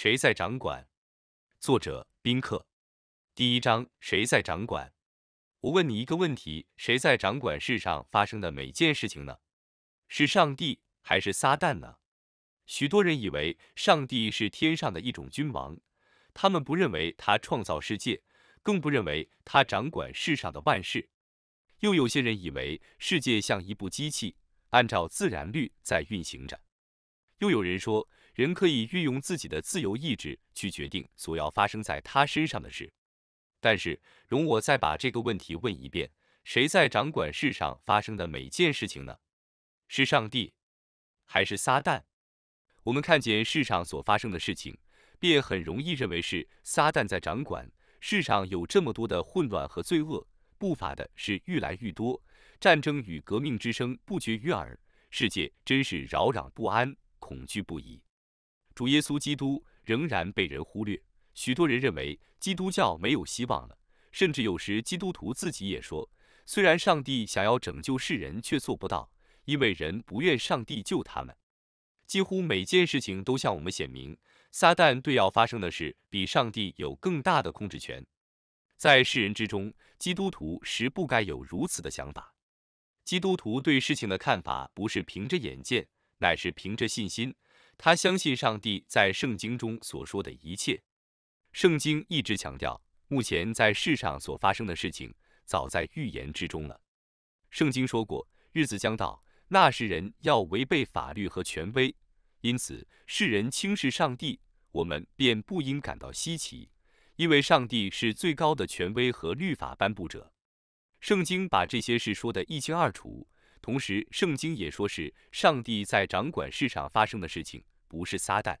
谁在掌管？作者：宾客。第一章：谁在掌管？我问你一个问题：谁在掌管世上发生的每件事情呢？是上帝还是撒旦呢？许多人以为上帝是天上的一种君王，他们不认为他创造世界，更不认为他掌管世上的万事。又有些人以为世界像一部机器，按照自然律在运行着。又有人说。人可以运用自己的自由意志去决定所要发生在他身上的事，但是容我再把这个问题问一遍：谁在掌管世上发生的每件事情呢？是上帝，还是撒旦？我们看见世上所发生的事情，便很容易认为是撒旦在掌管。世上有这么多的混乱和罪恶，不法的是愈来愈多，战争与革命之声不绝于耳，世界真是扰攘不安，恐惧不已。主耶稣基督仍然被人忽略，许多人认为基督教没有希望了，甚至有时基督徒自己也说，虽然上帝想要拯救世人，却做不到，因为人不愿上帝救他们。几乎每件事情都向我们显明，撒旦对要发生的事比上帝有更大的控制权。在世人之中，基督徒实不该有如此的想法。基督徒对事情的看法不是凭着眼见，乃是凭着信心。他相信上帝在圣经中所说的一切。圣经一直强调，目前在世上所发生的事情，早在预言之中了。圣经说过，日子将到，那时人要违背法律和权威，因此世人轻视上帝，我们便不应感到稀奇，因为上帝是最高的权威和律法颁布者。圣经把这些事说得一清二楚。同时，圣经也说，是上帝在掌管世上发生的事情，不是撒旦。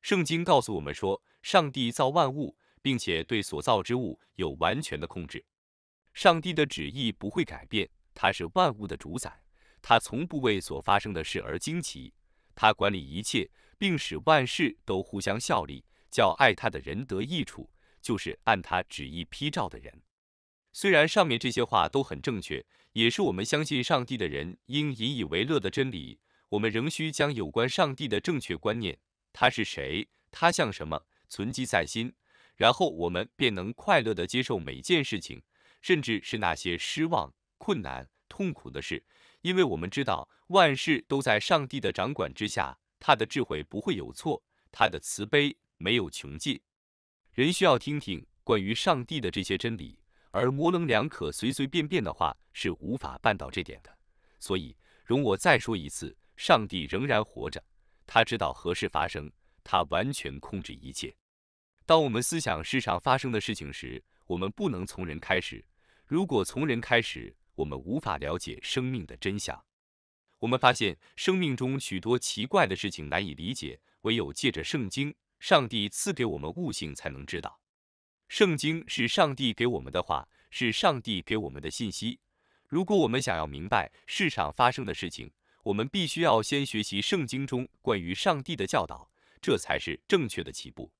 圣经告诉我们说，上帝造万物，并且对所造之物有完全的控制。上帝的旨意不会改变，他是万物的主宰，他从不为所发生的事而惊奇。他管理一切，并使万事都互相效力，叫爱他的人得益处，就是按他旨意披照的人。虽然上面这些话都很正确，也是我们相信上帝的人应引以为乐的真理。我们仍需将有关上帝的正确观念——他是谁，他像什么——存积在心，然后我们便能快乐地接受每件事情，甚至是那些失望、困难、痛苦的事，因为我们知道万事都在上帝的掌管之下，他的智慧不会有错，他的慈悲没有穷尽。人需要听听关于上帝的这些真理。而模棱两可、随随便便的话是无法办到这点的。所以，容我再说一次，上帝仍然活着，他知道何事发生，他完全控制一切。当我们思想世上发生的事情时，我们不能从人开始。如果从人开始，我们无法了解生命的真相。我们发现生命中许多奇怪的事情难以理解，唯有借着圣经，上帝赐给我们悟性，才能知道。圣经是上帝给我们的话，是上帝给我们的信息。如果我们想要明白世上发生的事情，我们必须要先学习圣经中关于上帝的教导，这才是正确的起步。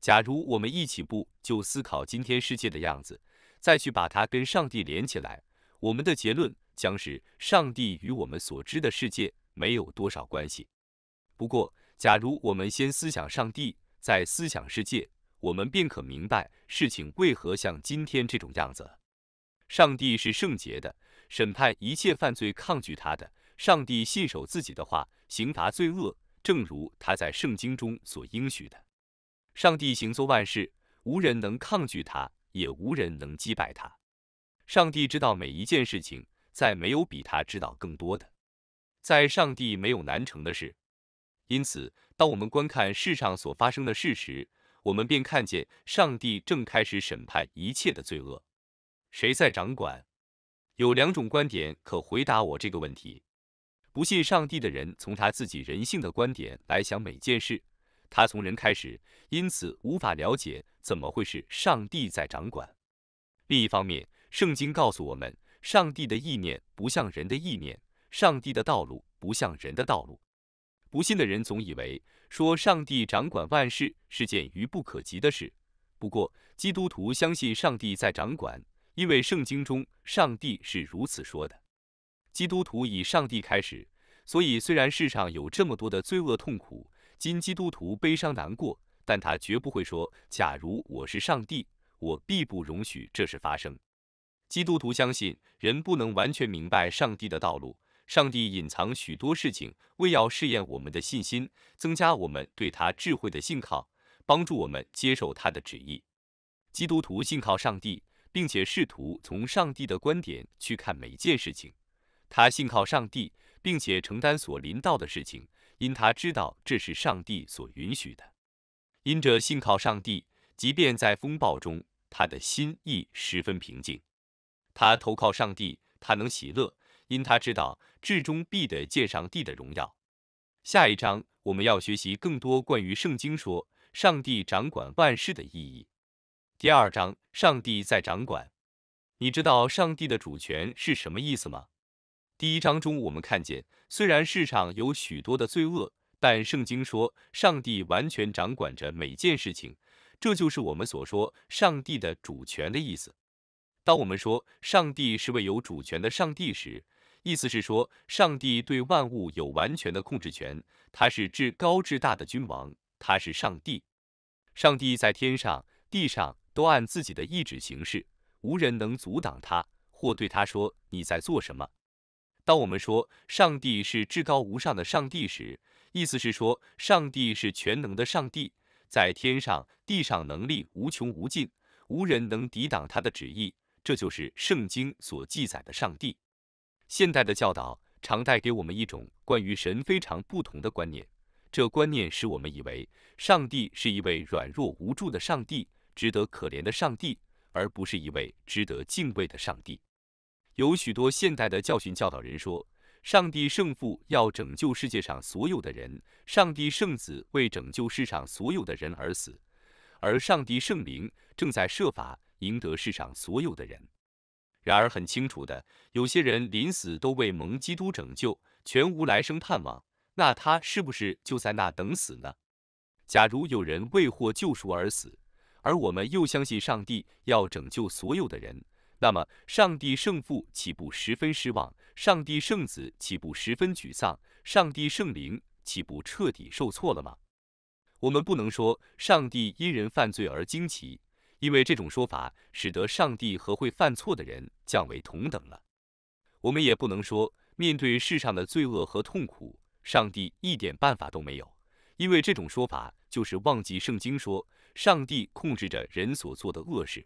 假如我们一起步就思考今天世界的样子，再去把它跟上帝连起来，我们的结论将是上帝与我们所知的世界没有多少关系。不过，假如我们先思想上帝，再思想世界，我们便可明白事情为何像今天这种样子上帝是圣洁的，审判一切犯罪抗拒他的。上帝信守自己的话，刑罚罪恶，正如他在圣经中所应许的。上帝行作万事，无人能抗拒他，也无人能击败他。上帝知道每一件事情，再没有比他知道更多的。在上帝没有难成的事。因此，当我们观看世上所发生的事实，我们便看见上帝正开始审判一切的罪恶，谁在掌管？有两种观点可回答我这个问题。不信上帝的人从他自己人性的观点来想每件事，他从人开始，因此无法了解怎么会是上帝在掌管。另一方面，圣经告诉我们，上帝的意念不像人的意念，上帝的道路不像人的道路。不信的人总以为说上帝掌管万事是件愚不可及的事。不过基督徒相信上帝在掌管，因为圣经中上帝是如此说的。基督徒以上帝开始，所以虽然世上有这么多的罪恶痛苦，今基督徒悲伤难过，但他绝不会说：假如我是上帝，我必不容许这事发生。基督徒相信人不能完全明白上帝的道路。上帝隐藏许多事情，为要试验我们的信心，增加我们对他智慧的信靠，帮助我们接受他的旨意。基督徒信靠上帝，并且试图从上帝的观点去看每件事情。他信靠上帝，并且承担所临到的事情，因他知道这是上帝所允许的。因着信靠上帝，即便在风暴中，他的心意十分平静。他投靠上帝，他能喜乐。因他知道至终必得见上帝的荣耀。下一章我们要学习更多关于圣经说上帝掌管万事的意义。第二章，上帝在掌管。你知道上帝的主权是什么意思吗？第一章中我们看见，虽然世上有许多的罪恶，但圣经说上帝完全掌管着每件事情，这就是我们所说上帝的主权的意思。当我们说上帝是位有主权的上帝时，意思是说，上帝对万物有完全的控制权，他是至高至大的君王，他是上帝。上帝在天上、地上都按自己的意志行事，无人能阻挡他或对他说：“你在做什么？”当我们说上帝是至高无上的上帝时，意思是说，上帝是全能的上帝，在天上、地上能力无穷无尽，无人能抵挡他的旨意。这就是圣经所记载的上帝。现代的教导常带给我们一种关于神非常不同的观念，这观念使我们以为上帝是一位软弱无助的上帝，值得可怜的上帝，而不是一位值得敬畏的上帝。有许多现代的教训教导人说，上帝圣父要拯救世界上所有的人，上帝圣子为拯救世上所有的人而死，而上帝圣灵正在设法赢得世上所有的人。然而很清楚的，有些人临死都未蒙基督拯救，全无来生盼望，那他是不是就在那等死呢？假如有人未获救赎而死，而我们又相信上帝要拯救所有的人，那么上帝圣父岂不十分失望？上帝圣子岂不十分沮丧？上帝圣灵岂不彻底受挫了吗？我们不能说上帝因人犯罪而惊奇。因为这种说法使得上帝和会犯错的人降为同等了。我们也不能说面对世上的罪恶和痛苦，上帝一点办法都没有。因为这种说法就是忘记圣经说，上帝控制着人所做的恶事。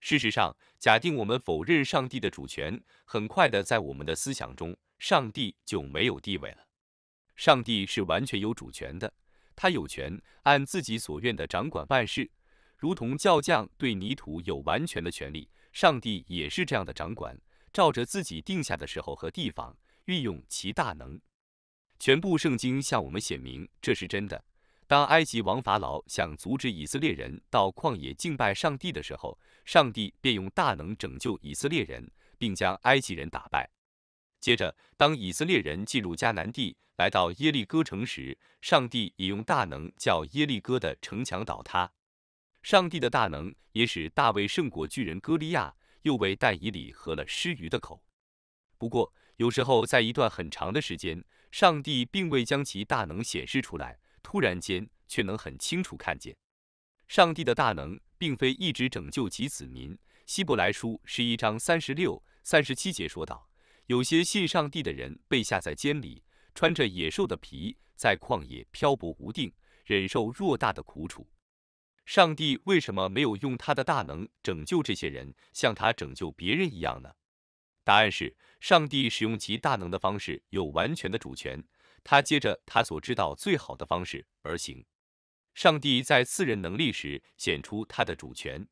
事实上，假定我们否认上帝的主权，很快的在我们的思想中，上帝就没有地位了。上帝是完全有主权的，他有权按自己所愿的掌管万事。如同教将对泥土有完全的权利，上帝也是这样的掌管，照着自己定下的时候和地方运用其大能。全部圣经向我们显明这是真的。当埃及王法老想阻止以色列人到旷野敬拜上帝的时候，上帝便用大能拯救以色列人，并将埃及人打败。接着，当以色列人进入迦南地，来到耶利哥城时，上帝也用大能叫耶利哥的城墙倒塌。上帝的大能也使大卫胜过巨人歌利亚，又为但以里合了施鱼的口。不过，有时候在一段很长的时间，上帝并未将其大能显示出来，突然间却能很清楚看见。上帝的大能并非一直拯救其子民。希伯来书是一章三十六、三十七节说道：有些信上帝的人被下在监里，穿着野兽的皮，在旷野漂泊无定，忍受偌大的苦楚。上帝为什么没有用他的大能拯救这些人，像他拯救别人一样呢？答案是，上帝使用其大能的方式有完全的主权，他接着他所知道最好的方式而行。上帝在赐人能力时显出他的主权，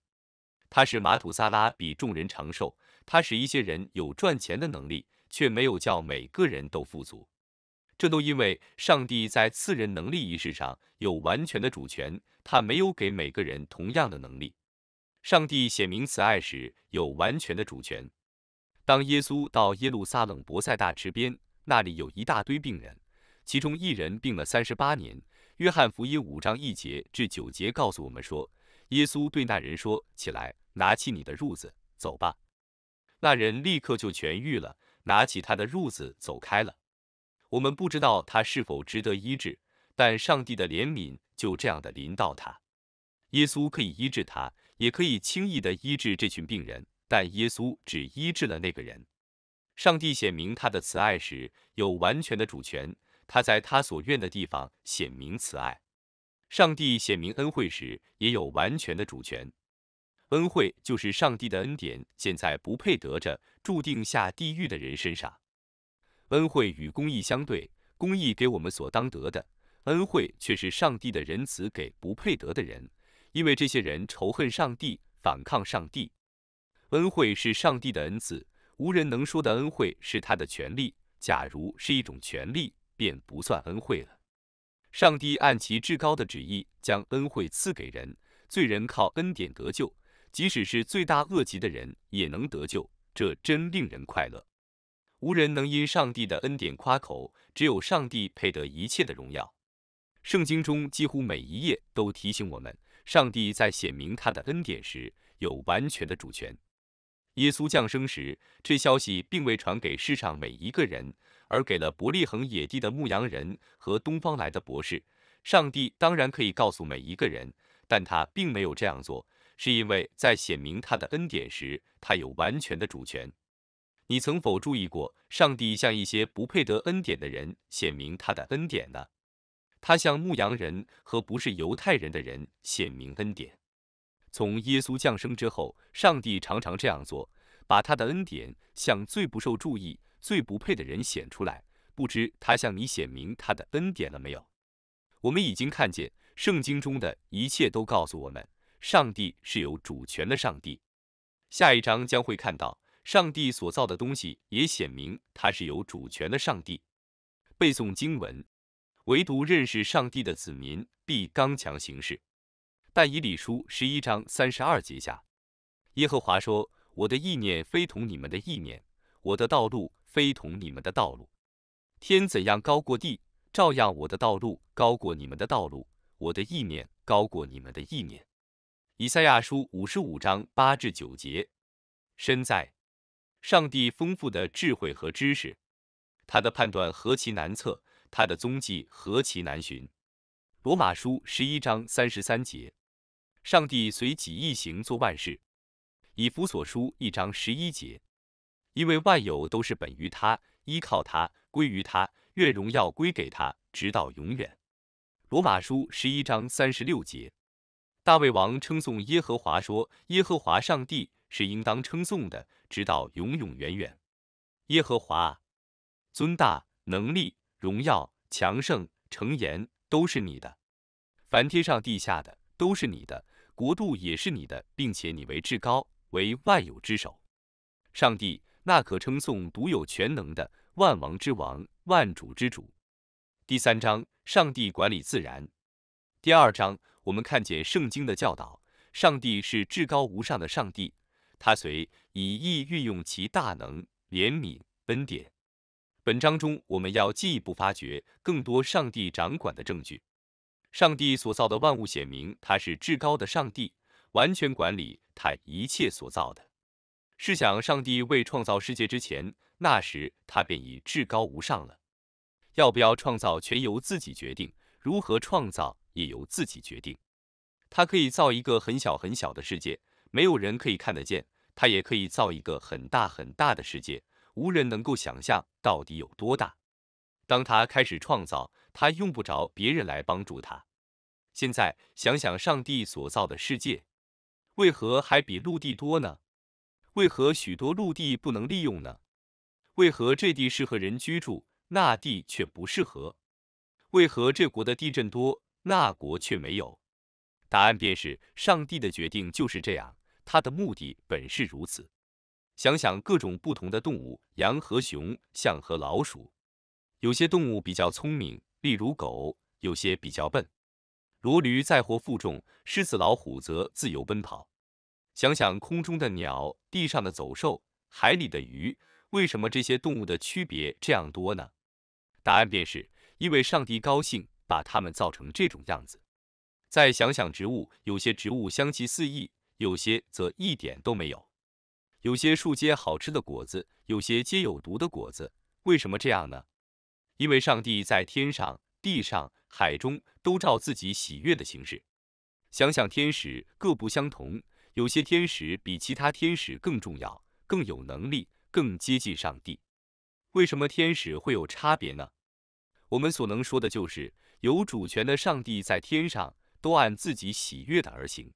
他使马土撒拉比众人长寿，他使一些人有赚钱的能力，却没有叫每个人都富足。这都因为上帝在赐人能力一事上有完全的主权。他没有给每个人同样的能力。上帝显明慈爱时有完全的主权。当耶稣到耶路撒冷伯赛大池边，那里有一大堆病人，其中一人病了三十八年。约翰福音五章一节至九节告诉我们说，耶稣对那人说：“起来，拿起你的褥子，走吧。”那人立刻就痊愈了，拿起他的褥子走开了。我们不知道他是否值得医治，但上帝的怜悯。就这样的临到他，耶稣可以医治他，也可以轻易的医治这群病人，但耶稣只医治了那个人。上帝显明他的慈爱时，有完全的主权，他在他所愿的地方显明慈爱。上帝显明恩惠时，也有完全的主权。恩惠就是上帝的恩典现在不配得着、注定下地狱的人身上。恩惠与公义相对，公义给我们所当得的。恩惠却是上帝的仁慈给不配得的人，因为这些人仇恨上帝、反抗上帝。恩惠是上帝的恩赐，无人能说的恩惠是他的权利。假如是一种权利，便不算恩惠了。上帝按其至高的旨意将恩惠赐给人，罪人靠恩典得救，即使是罪大恶极的人也能得救，这真令人快乐。无人能因上帝的恩典夸口，只有上帝配得一切的荣耀。圣经中几乎每一页都提醒我们，上帝在显明他的恩典时有完全的主权。耶稣降生时，这消息并未传给世上每一个人，而给了伯利恒野地的牧羊人和东方来的博士。上帝当然可以告诉每一个人，但他并没有这样做，是因为在显明他的恩典时，他有完全的主权。你曾否注意过，上帝向一些不配得恩典的人显明他的恩典呢？他向牧羊人和不是犹太人的人显明恩典。从耶稣降生之后，上帝常常这样做，把他的恩典向最不受注意、最不配的人显出来。不知他向你显明他的恩典了没有？我们已经看见，圣经中的一切都告诉我们，上帝是有主权的上帝。下一章将会看到，上帝所造的东西也显明他是有主权的上帝。背诵经文。唯独认识上帝的子民必刚强行事，但以理书十一章三十二节下，耶和华说：“我的意念非同你们的意念，我的道路非同你们的道路。天怎样高过地，照样我的道路高过你们的道路，我的意念高过你们的意念。”以赛亚书五十五章八至九节，身在上帝丰富的智慧和知识，他的判断何其难测。他的踪迹何其难寻。罗马书十一章三十三节，上帝随己意行，做万事，以弗所书一章十一节，因为万有都是本于他，依靠他，归于他，愿荣耀归给他，直到永远。罗马书十一章三十六节，大卫王称颂耶和华说：耶和华上帝是应当称颂的，直到永永远远。耶和华尊大能力。荣耀、强盛、成言都是你的，凡天上地下的都是你的，国度也是你的，并且你为至高，为万有之首。上帝那可称颂独有全能的万王之王，万主之主。第三章，上帝管理自然。第二章，我们看见圣经的教导，上帝是至高无上的上帝，他随以意运用其大能、怜悯、恩典。本章中，我们要进一步发掘更多上帝掌管的证据。上帝所造的万物显明他是至高的上帝，完全管理他一切所造的。试想，上帝未创造世界之前，那时他便已至高无上了。要不要创造，全由自己决定；如何创造，也由自己决定。他可以造一个很小很小的世界，没有人可以看得见；他也可以造一个很大很大的世界。无人能够想象到底有多大。当他开始创造，他用不着别人来帮助他。现在想想上帝所造的世界，为何还比陆地多呢？为何许多陆地不能利用呢？为何这地适合人居住，那地却不适合？为何这国的地震多，那国却没有？答案便是上帝的决定就是这样，他的目的本是如此。想想各种不同的动物，羊和熊，象和老鼠。有些动物比较聪明，例如狗；有些比较笨，如驴载货负重，狮子、老虎则自由奔跑。想想空中的鸟，地上的走兽，海里的鱼，为什么这些动物的区别这样多呢？答案便是因为上帝高兴把它们造成这种样子。再想想植物，有些植物香气四溢，有些则一点都没有。有些树结好吃的果子，有些结有毒的果子，为什么这样呢？因为上帝在天上、地上、海中都照自己喜悦的形式。想想天使各不相同，有些天使比其他天使更重要、更有能力、更接近上帝。为什么天使会有差别呢？我们所能说的就是有主权的上帝在天上都按自己喜悦的而行。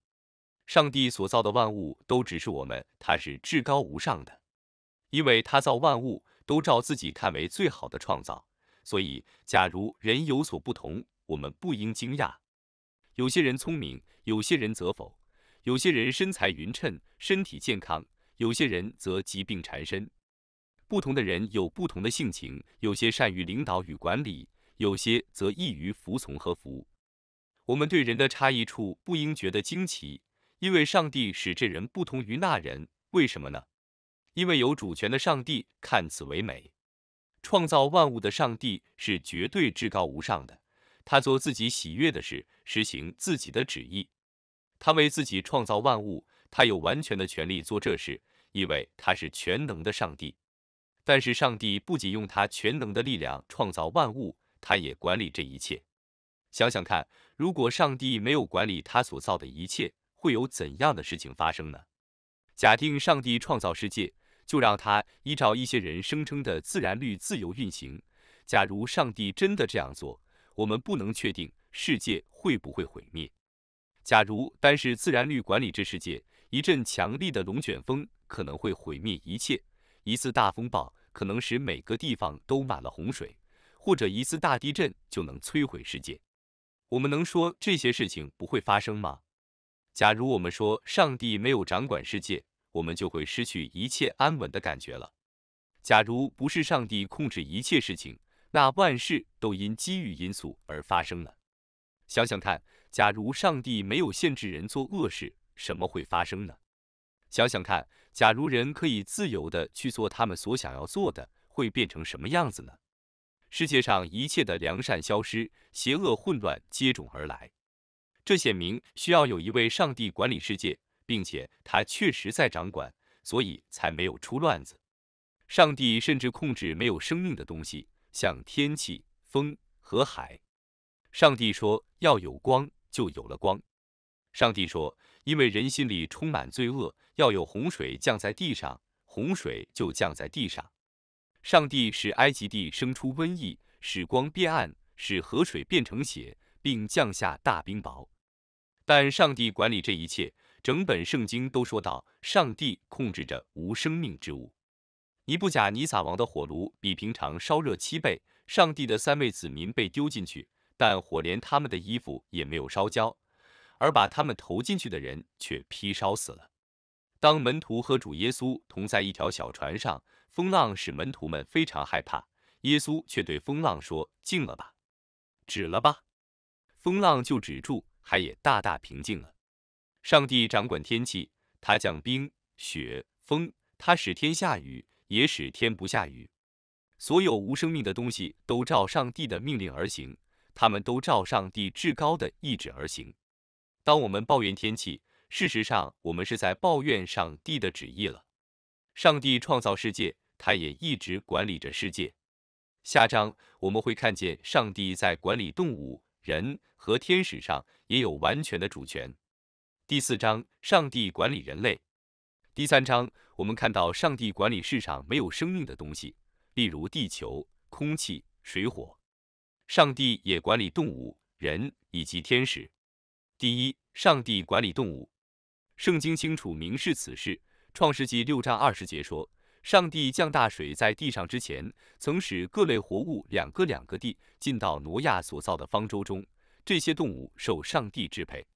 上帝所造的万物都只是我们，他是至高无上的，因为他造万物都照自己看为最好的创造，所以假如人有所不同，我们不应惊讶。有些人聪明，有些人则否；有些人身材匀称，身体健康，有些人则疾病缠身。不同的人有不同的性情，有些善于领导与管理，有些则易于服从和服务。我们对人的差异处不应觉得惊奇。因为上帝使这人不同于那人，为什么呢？因为有主权的上帝看此为美，创造万物的上帝是绝对至高无上的，他做自己喜悦的事，实行自己的旨意，他为自己创造万物，他有完全的权利做这事，因为他是全能的上帝。但是上帝不仅用他全能的力量创造万物，他也管理这一切。想想看，如果上帝没有管理他所造的一切，会有怎样的事情发生呢？假定上帝创造世界，就让他依照一些人声称的自然律自由运行。假如上帝真的这样做，我们不能确定世界会不会毁灭。假如单是自然律管理这世界，一阵强力的龙卷风可能会毁灭一切，一次大风暴可能使每个地方都满了洪水，或者一次大地震就能摧毁世界。我们能说这些事情不会发生吗？假如我们说上帝没有掌管世界，我们就会失去一切安稳的感觉了。假如不是上帝控制一切事情，那万事都因机遇因素而发生了。想想看，假如上帝没有限制人做恶事，什么会发生呢？想想看，假如人可以自由的去做他们所想要做的，会变成什么样子呢？世界上一切的良善消失，邪恶混乱接踵而来。这显明需要有一位上帝管理世界，并且他确实在掌管，所以才没有出乱子。上帝甚至控制没有生命的东西，像天气、风和海。上帝说要有光，就有了光。上帝说因为人心里充满罪恶，要有洪水降在地上，洪水就降在地上。上帝使埃及地生出瘟疫，使光变暗，使河水变成血，并降下大冰雹。但上帝管理这一切，整本圣经都说到，上帝控制着无生命之物。尼布甲尼撒王的火炉比平常烧热七倍，上帝的三位子民被丢进去，但火连他们的衣服也没有烧焦，而把他们投进去的人却劈烧死了。当门徒和主耶稣同在一条小船上，风浪使门徒们非常害怕，耶稣却对风浪说：“静了吧，止了吧。”风浪就止住。他也大大平静了。上帝掌管天气，他降冰雪风，他使天下雨，也使天不下雨。所有无生命的东西都照上帝的命令而行，他们都照上帝至高的意志而行。当我们抱怨天气，事实上我们是在抱怨上帝的旨意了。上帝创造世界，他也一直管理着世界。下章我们会看见上帝在管理动物。人和天使上也有完全的主权。第四章，上帝管理人类。第三章，我们看到上帝管理世上没有生命的东西，例如地球、空气、水火。上帝也管理动物、人以及天使。第一，上帝管理动物。圣经清楚明示此事，《创世纪六章二十节说。上帝降大水在地上之前，曾使各类活物两个两个地进到挪亚所造的方舟中。这些动物受上帝支配。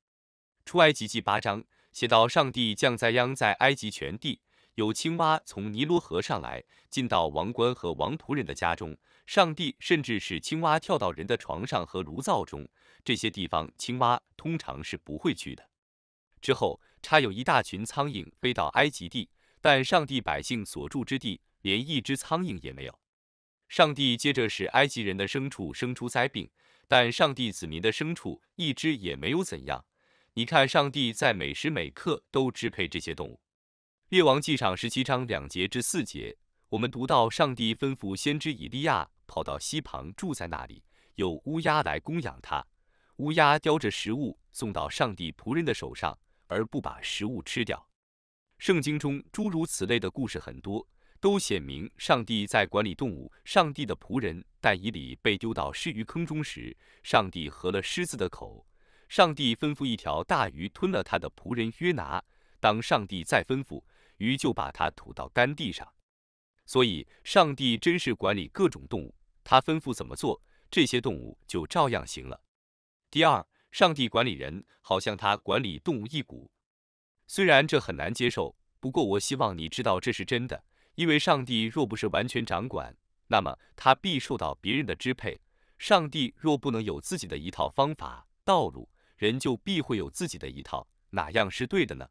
出埃及记八章写到，上帝降灾殃在埃及全地，有青蛙从尼罗河上来，进到王官和王仆人的家中。上帝甚至使青蛙跳到人的床上和炉灶中，这些地方青蛙通常是不会去的。之后，差有一大群苍蝇飞到埃及地。但上帝百姓所住之地，连一只苍蝇也没有。上帝接着使埃及人的牲畜生出灾病，但上帝子民的牲畜一只也没有怎样。你看，上帝在每时每刻都支配这些动物。列王纪上十七章两节至四节，我们读到上帝吩咐先知以利亚跑到西旁住在那里，有乌鸦来供养他，乌鸦叼着食物送到上帝仆人的手上，而不把食物吃掉。圣经中诸如此类的故事很多，都显明上帝在管理动物。上帝的仆人但以里被丢到狮鱼坑中时，上帝合了狮子的口；上帝吩咐一条大鱼吞了他的仆人约拿，当上帝再吩咐，鱼就把它吐到干地上。所以，上帝真是管理各种动物，他吩咐怎么做，这些动物就照样行了。第二，上帝管理人，好像他管理动物一股。虽然这很难接受，不过我希望你知道这是真的，因为上帝若不是完全掌管，那么他必受到别人的支配；上帝若不能有自己的一套方法、道路，人就必会有自己的一套。哪样是对的呢？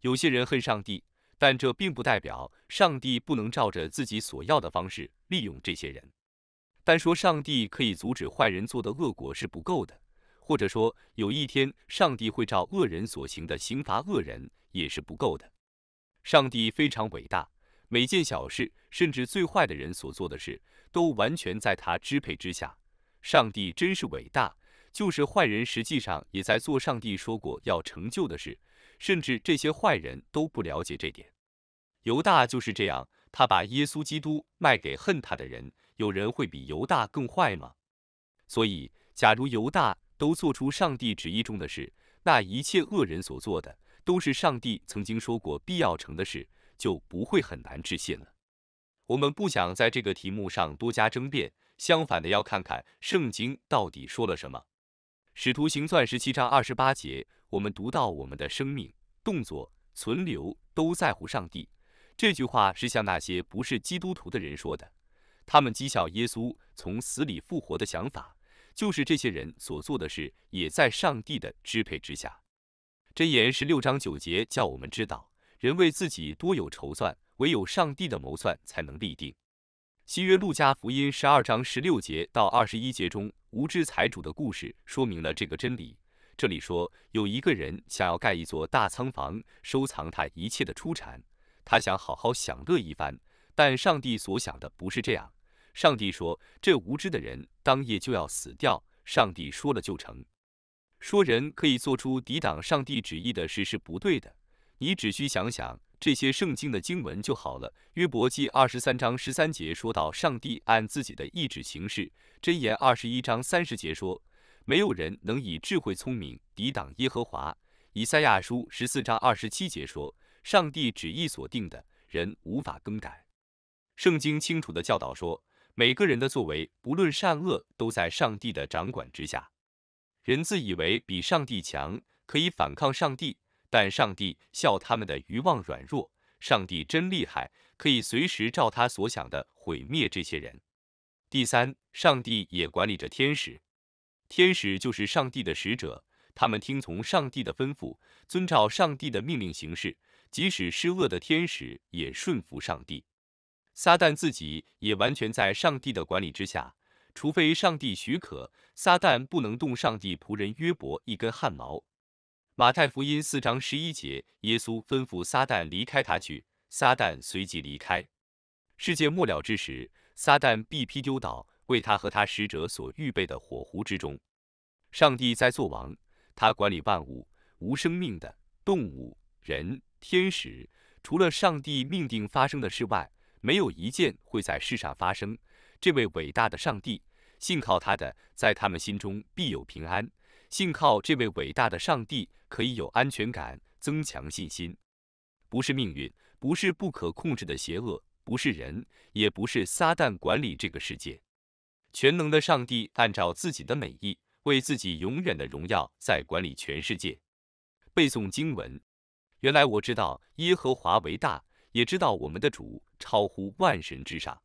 有些人恨上帝，但这并不代表上帝不能照着自己所要的方式利用这些人。但说上帝可以阻止坏人做的恶果是不够的。或者说，有一天上帝会照恶人所行的刑罚恶人也是不够的。上帝非常伟大，每件小事，甚至最坏的人所做的事，都完全在他支配之下。上帝真是伟大，就是坏人实际上也在做上帝说过要成就的事，甚至这些坏人都不了解这点。犹大就是这样，他把耶稣基督卖给恨他的人。有人会比犹大更坏吗？所以，假如犹大。都做出上帝旨意中的事，那一切恶人所做的，都是上帝曾经说过必要成的事，就不会很难置信了。我们不想在这个题目上多加争辩，相反的要看看圣经到底说了什么。使徒行传十七章二十八节，我们读到我们的生命、动作、存留都在乎上帝。这句话是向那些不是基督徒的人说的，他们讥笑耶稣从死里复活的想法。就是这些人所做的事也在上帝的支配之下。箴言十六章九节叫我们知道，人为自己多有筹算，唯有上帝的谋算才能立定。新约路加福音十二章十六节到二十一节中无知财主的故事说明了这个真理。这里说，有一个人想要盖一座大仓房，收藏他一切的出产，他想好好享乐一番，但上帝所想的不是这样。上帝说：“这无知的人当夜就要死掉。”上帝说了就成，说人可以做出抵挡上帝旨意的事是不对的。你只需想想这些圣经的经文就好了。约伯记二十三章十三节说到，上帝按自己的意志行事。箴言二十一章三十节说，没有人能以智慧聪明抵挡耶和华。以赛亚书十四章二十七节说，上帝旨意所定的人无法更改。圣经清楚地教导说。每个人的作为，不论善恶，都在上帝的掌管之下。人自以为比上帝强，可以反抗上帝，但上帝笑他们的愚妄软弱。上帝真厉害，可以随时照他所想的毁灭这些人。第三，上帝也管理着天使，天使就是上帝的使者，他们听从上帝的吩咐，遵照上帝的命令行事。即使施恶的天使，也顺服上帝。撒旦自己也完全在上帝的管理之下，除非上帝许可，撒旦不能动上帝仆人约伯一根汗毛。马太福音四章十一节，耶稣吩咐撒旦离开他去，撒旦随即离开。世界末了之时，撒旦必批丢到为他和他使者所预备的火湖之中。上帝在作王，他管理万物，无生命的动物、人、天使，除了上帝命定发生的事外。没有一件会在世上发生。这位伟大的上帝，信靠他的，在他们心中必有平安；信靠这位伟大的上帝，可以有安全感，增强信心。不是命运，不是不可控制的邪恶，不是人，也不是撒旦管理这个世界。全能的上帝按照自己的美意，为自己永远的荣耀，在管理全世界。背诵经文。原来我知道耶和华为大。也知道我们的主超乎万神之上，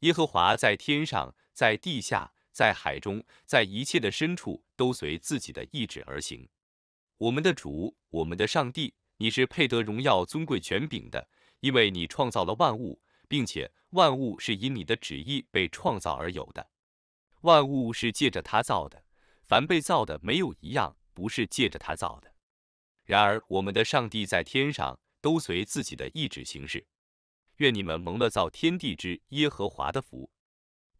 耶和华在天上，在地下，在海中，在一切的深处都随自己的意志而行。我们的主，我们的上帝，你是配得荣耀、尊贵、权柄的，因为你创造了万物，并且万物是因你的旨意被创造而有的。万物是借着他造的，凡被造的没有一样不是借着他造的。然而，我们的上帝在天上。都随自己的意志行事。愿你们蒙了造天地之耶和华的福。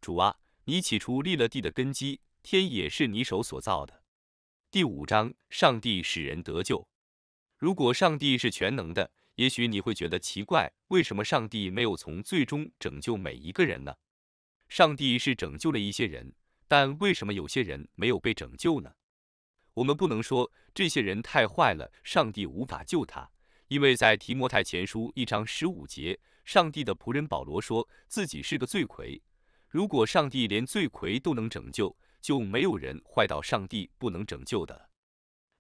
主啊，你起初立了地的根基，天也是你手所造的。第五章上帝使人得救。如果上帝是全能的，也许你会觉得奇怪，为什么上帝没有从最终拯救每一个人呢？上帝是拯救了一些人，但为什么有些人没有被拯救呢？我们不能说这些人太坏了，上帝无法救他。因为在提摩太前书一章十五节，上帝的仆人保罗说自己是个罪魁。如果上帝连罪魁都能拯救，就没有人坏到上帝不能拯救的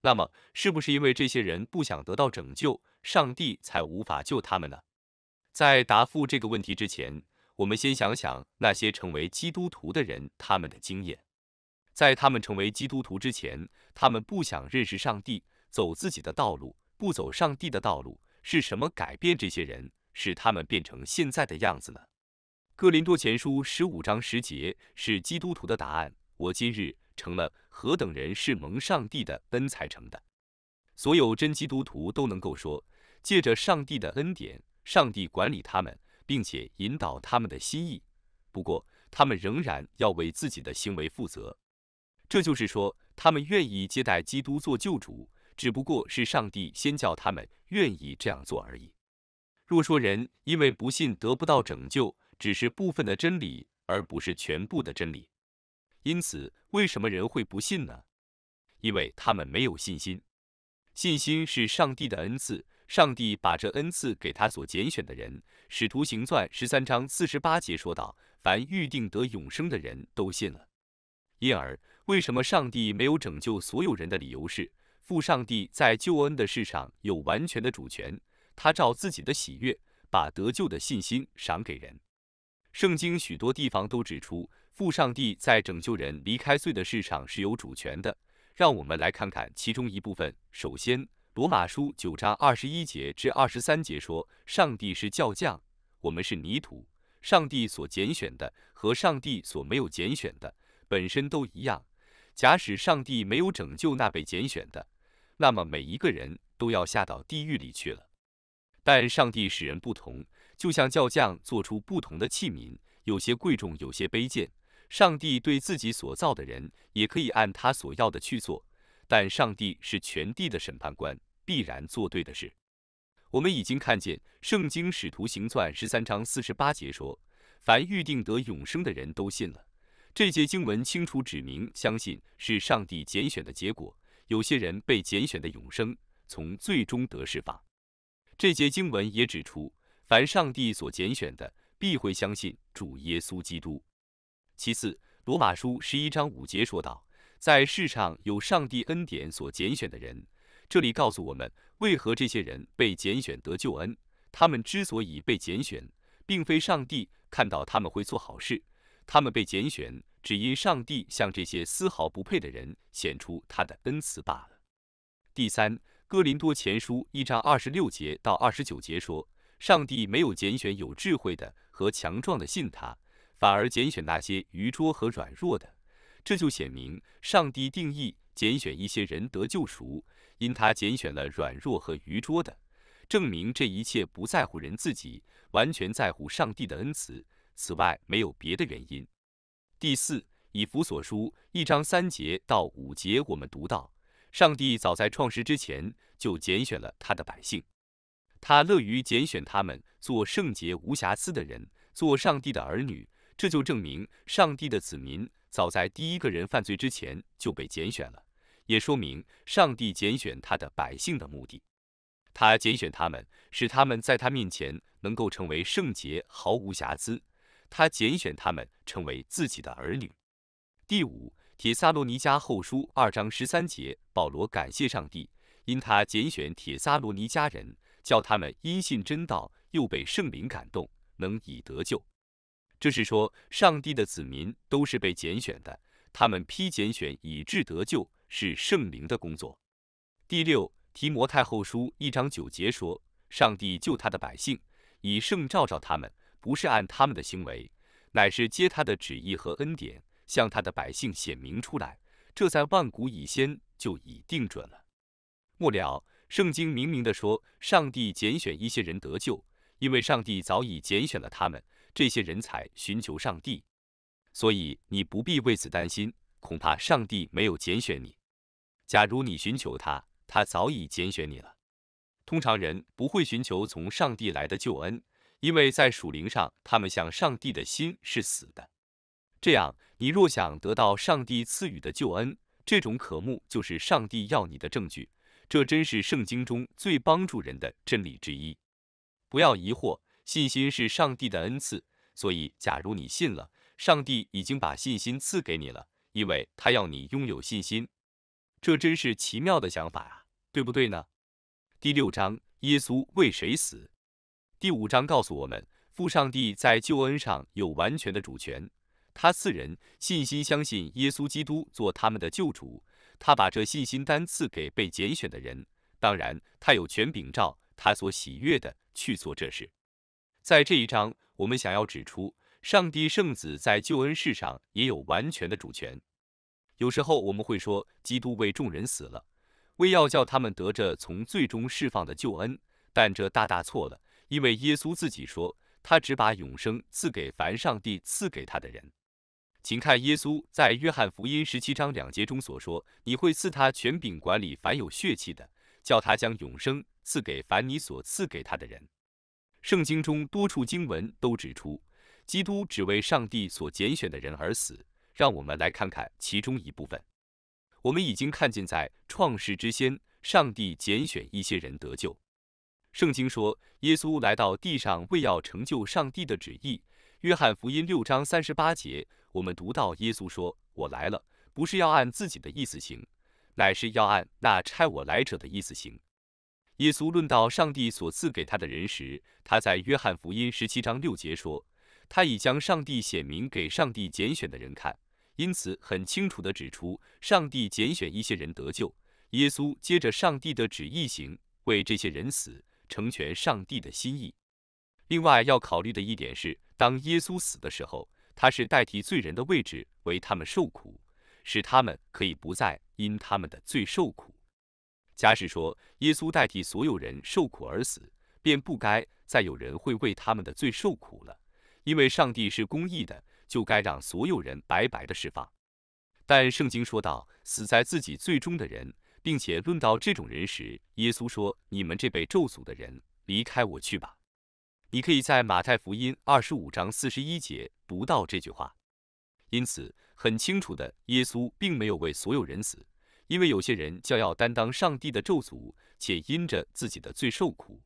那么，是不是因为这些人不想得到拯救，上帝才无法救他们呢？在答复这个问题之前，我们先想想那些成为基督徒的人他们的经验。在他们成为基督徒之前，他们不想认识上帝，走自己的道路。不走上帝的道路是什么改变这些人，使他们变成现在的样子呢？哥林多前书十五章十节是基督徒的答案。我今日成了何等人，是蒙上帝的恩才成的。所有真基督徒都能够说，借着上帝的恩典，上帝管理他们，并且引导他们的心意。不过，他们仍然要为自己的行为负责。这就是说，他们愿意接待基督做救主。只不过是上帝先叫他们愿意这样做而已。若说人因为不信得不到拯救，只是部分的真理，而不是全部的真理。因此，为什么人会不信呢？因为他们没有信心。信心是上帝的恩赐，上帝把这恩赐给他所拣选的人。使徒行传十三章四十八节说道：“凡预定得永生的人都信了。”因而，为什么上帝没有拯救所有人的理由是？父上帝在救恩的事上有完全的主权，他照自己的喜悦把得救的信心赏给人。圣经许多地方都指出，父上帝在拯救人离开罪的事上是有主权的。让我们来看看其中一部分。首先，《罗马书》九章二十一节至二十三节说：“上帝是教匠，我们是泥土。上帝所拣选的和上帝所没有拣选的本身都一样。假使上帝没有拯救那被拣选的，”那么每一个人都要下到地狱里去了，但上帝使人不同，就像教匠做出不同的器皿，有些贵重，有些卑贱。上帝对自己所造的人，也可以按他所要的去做。但上帝是全地的审判官，必然做对的事。我们已经看见《圣经·使徒行传》十三章四十八节说：“凡预定得永生的人都信了。”这节经文清楚指明，相信是上帝拣选的结果。有些人被拣选的永生，从最终得释放。这节经文也指出，凡上帝所拣选的，必会相信主耶稣基督。其次，罗马书十一章五节说道：“在世上有上帝恩典所拣选的人，这里告诉我们为何这些人被拣选得救恩。他们之所以被拣选，并非上帝看到他们会做好事，他们被拣选。只因上帝向这些丝毫不配的人显出他的恩慈罢了。第三，《哥林多前书》一章二十六节到二十九节说，上帝没有拣选有智慧的和强壮的信他，反而拣选那些愚拙和软弱的。这就显明上帝定义拣选一些人得救赎，因他拣选了软弱和愚拙的，证明这一切不在乎人自己，完全在乎上帝的恩慈。此外，没有别的原因。第四，以弗所书一章三节到五节，我们读到，上帝早在创世之前就拣选了他的百姓，他乐于拣选他们做圣洁无瑕疵的人，做上帝的儿女。这就证明，上帝的子民早在第一个人犯罪之前就被拣选了，也说明上帝拣选他的百姓的目的，他拣选他们，使他们在他面前能够成为圣洁，毫无瑕疵。他拣选他们成为自己的儿女。第五，铁萨罗尼迦后书二章十三节，保罗感谢上帝，因他拣选铁萨罗尼迦人，叫他们因信真道，又被圣灵感动，能以得救。这是说，上帝的子民都是被拣选的，他们披拣选以致得救，是圣灵的工作。第六，提摩太后书一章九节说，上帝救他的百姓，以圣照照他们。不是按他们的行为，乃是接他的旨意和恩典，向他的百姓显明出来。这在万古以先就已定准了。末了，圣经明明的说，上帝拣选一些人得救，因为上帝早已拣选了他们这些人才寻求上帝。所以你不必为此担心，恐怕上帝没有拣选你。假如你寻求他，他早已拣选你了。通常人不会寻求从上帝来的救恩。因为在属灵上，他们向上帝的心是死的。这样，你若想得到上帝赐予的救恩，这种渴慕就是上帝要你的证据。这真是圣经中最帮助人的真理之一。不要疑惑，信心是上帝的恩赐。所以，假如你信了，上帝已经把信心赐给你了，因为他要你拥有信心。这真是奇妙的想法啊，对不对呢？第六章，耶稣为谁死？第五章告诉我们，父上帝在救恩上有完全的主权。他赐人信心，相信耶稣基督做他们的救主。他把这信心单赐给被拣选的人。当然，他有权秉照他所喜悦的去做这事。在这一章，我们想要指出，上帝圣子在救恩事上也有完全的主权。有时候我们会说，基督为众人死了，为要叫他们得着从最终释放的救恩。但这大大错了。因为耶稣自己说，他只把永生赐给凡上帝赐给他的人。请看耶稣在约翰福音十七章两节中所说：“你会赐他权柄管理凡有血气的，叫他将永生赐给凡你所赐给他的人。”圣经中多处经文都指出，基督只为上帝所拣选的人而死。让我们来看看其中一部分。我们已经看见，在创世之先，上帝拣选一些人得救。圣经说，耶稣来到地上，为要成就上帝的旨意。约翰福音六章三十八节，我们读到耶稣说：“我来了，不是要按自己的意思行，乃是要按那差我来者的意思行。”耶稣论到上帝所赐给他的人时，他在约翰福音十七章六节说：“他已将上帝显明给上帝拣选的人看。”因此，很清楚地指出，上帝拣选一些人得救。耶稣接着上帝的旨意行，为这些人死。成全上帝的心意。另外要考虑的一点是，当耶稣死的时候，他是代替罪人的位置，为他们受苦，使他们可以不再因他们的罪受苦。假使说耶稣代替所有人受苦而死，便不该再有人会为他们的罪受苦了，因为上帝是公义的，就该让所有人白白的释放。但圣经说到，死在自己最终的人。并且论到这种人时，耶稣说：“你们这被咒诅的人，离开我去吧。”你可以在马太福音二十五章四十一节读到这句话。因此，很清楚的，耶稣并没有为所有人死，因为有些人将要担当上帝的咒诅，且因着自己的罪受苦。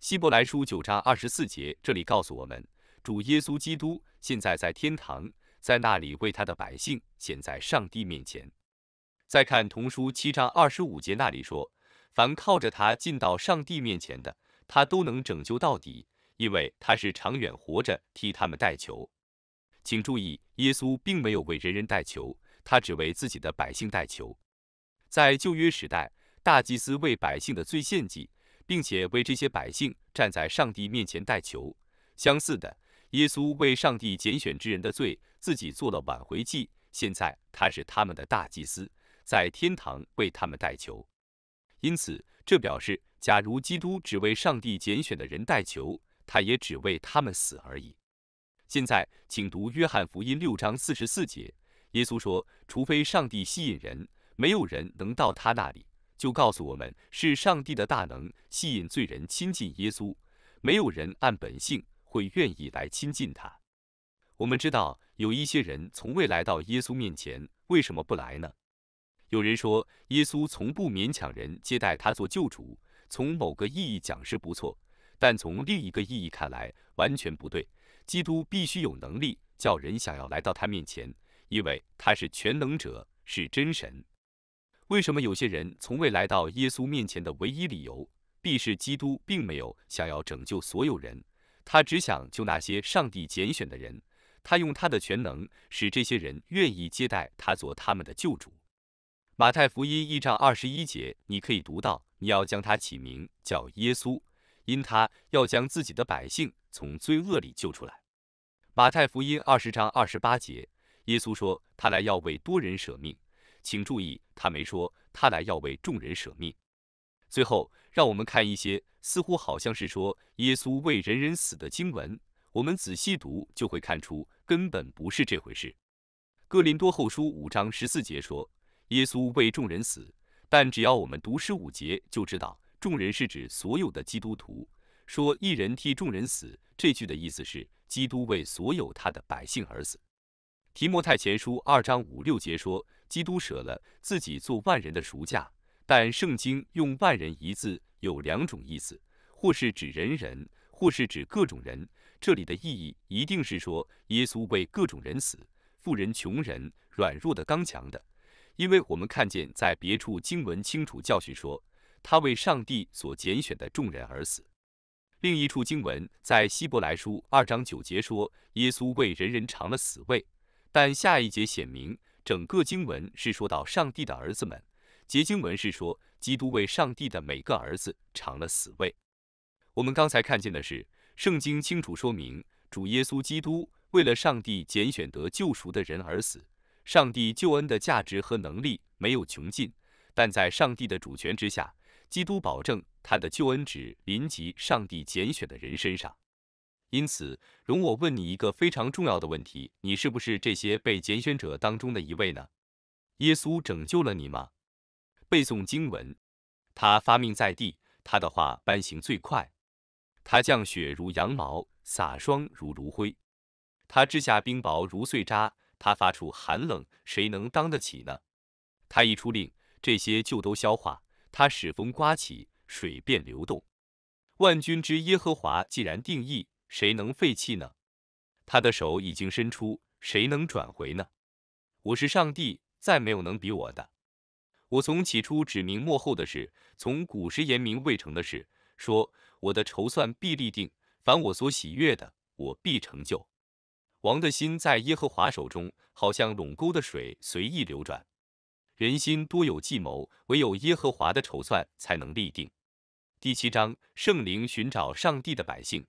希伯来书九章二十四节这里告诉我们，主耶稣基督现在在天堂，在那里为他的百姓显在上帝面前。再看童书七章二十五节那里说，凡靠着他进到上帝面前的，他都能拯救到底，因为他是长远活着替他们代求。请注意，耶稣并没有为人人代求，他只为自己的百姓代求。在旧约时代，大祭司为百姓的罪献祭，并且为这些百姓站在上帝面前代求。相似的，耶稣为上帝拣选之人的罪，自己做了挽回祭。现在他是他们的大祭司。在天堂为他们代求，因此这表示，假如基督只为上帝拣选的人代求，他也只为他们死而已。现在，请读约翰福音六章四十四节，耶稣说：“除非上帝吸引人，没有人能到他那里。”就告诉我们，是上帝的大能吸引罪人亲近耶稣，没有人按本性会愿意来亲近他。我们知道有一些人从未来到耶稣面前，为什么不来呢？有人说，耶稣从不勉强人接待他做救主，从某个意义讲是不错，但从另一个意义看来完全不对。基督必须有能力叫人想要来到他面前，因为他是全能者，是真神。为什么有些人从未来到耶稣面前的唯一理由，必是基督并没有想要拯救所有人，他只想救那些上帝拣选的人。他用他的全能使这些人愿意接待他做他们的救主。马太福音一章二十一节，你可以读到，你要将他起名叫耶稣，因他要将自己的百姓从罪恶里救出来。马太福音二十章二十八节，耶稣说他来要为多人舍命，请注意他没说他来要为众人舍命。最后，让我们看一些似乎好像是说耶稣为人人死的经文，我们仔细读就会看出根本不是这回事。哥林多后书五章十四节说。耶稣为众人死，但只要我们读十五节，就知道众人是指所有的基督徒。说一人替众人死，这句的意思是基督为所有他的百姓而死。提摩太前书二章五六节说，基督舍了自己做万人的赎价，但圣经用万人一字有两种意思，或是指人人，或是指各种人。这里的意义一定是说耶稣为各种人死，富人、穷人、软弱的、刚强的。因为我们看见，在别处经文清楚教训说，他为上帝所拣选的众人而死。另一处经文在希伯来书二章九节说，耶稣为人人尝了死味。但下一节显明，整个经文是说到上帝的儿子们。结经文是说，基督为上帝的每个儿子尝了死味。我们刚才看见的是，圣经清楚说明，主耶稣基督为了上帝拣选得救赎的人而死。上帝救恩的价值和能力没有穷尽，但在上帝的主权之下，基督保证他的救恩只临及上帝拣选的人身上。因此，容我问你一个非常重要的问题：你是不是这些被拣选者当中的一位呢？耶稣拯救了你吗？背诵经文。他发命在地，他的话颁行最快。他降雪如羊毛，撒霜如炉灰。他掷下冰雹如碎渣。他发出寒冷，谁能当得起呢？他一出令，这些就都消化。他使风刮起，水便流动。万军之耶和华既然定义，谁能废弃呢？他的手已经伸出，谁能转回呢？我是上帝，再没有能比我的。我从起初指明幕后的事，从古时言明未成的事，说我的筹算必立定，凡我所喜悦的，我必成就。王的心在耶和华手中，好像垄沟的水随意流转。人心多有计谋，唯有耶和华的筹算才能立定。第七章，圣灵寻找上帝的百姓。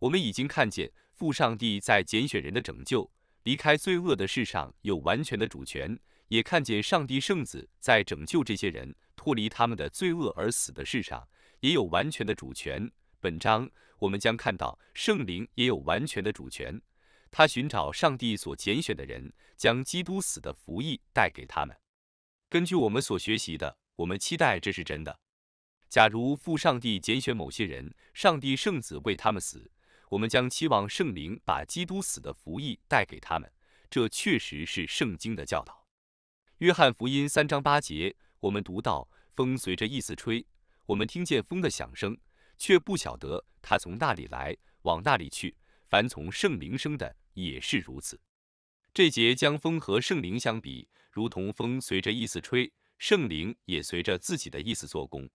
我们已经看见父上帝在拣选人的拯救、离开罪恶的事上有完全的主权，也看见上帝圣子在拯救这些人脱离他们的罪恶而死的事上也有完全的主权。本章我们将看到圣灵也有完全的主权。他寻找上帝所拣选的人，将基督死的福役带给他们。根据我们所学习的，我们期待这是真的。假如父上帝拣选某些人，上帝圣子为他们死，我们将期望圣灵把基督死的福役带给他们。这确实是圣经的教导。约翰福音三章八节，我们读到：风随着意思吹，我们听见风的响声，却不晓得它从那里来，往那里去。凡从圣灵生的。也是如此。这节将风和圣灵相比，如同风随着意思吹，圣灵也随着自己的意思做工。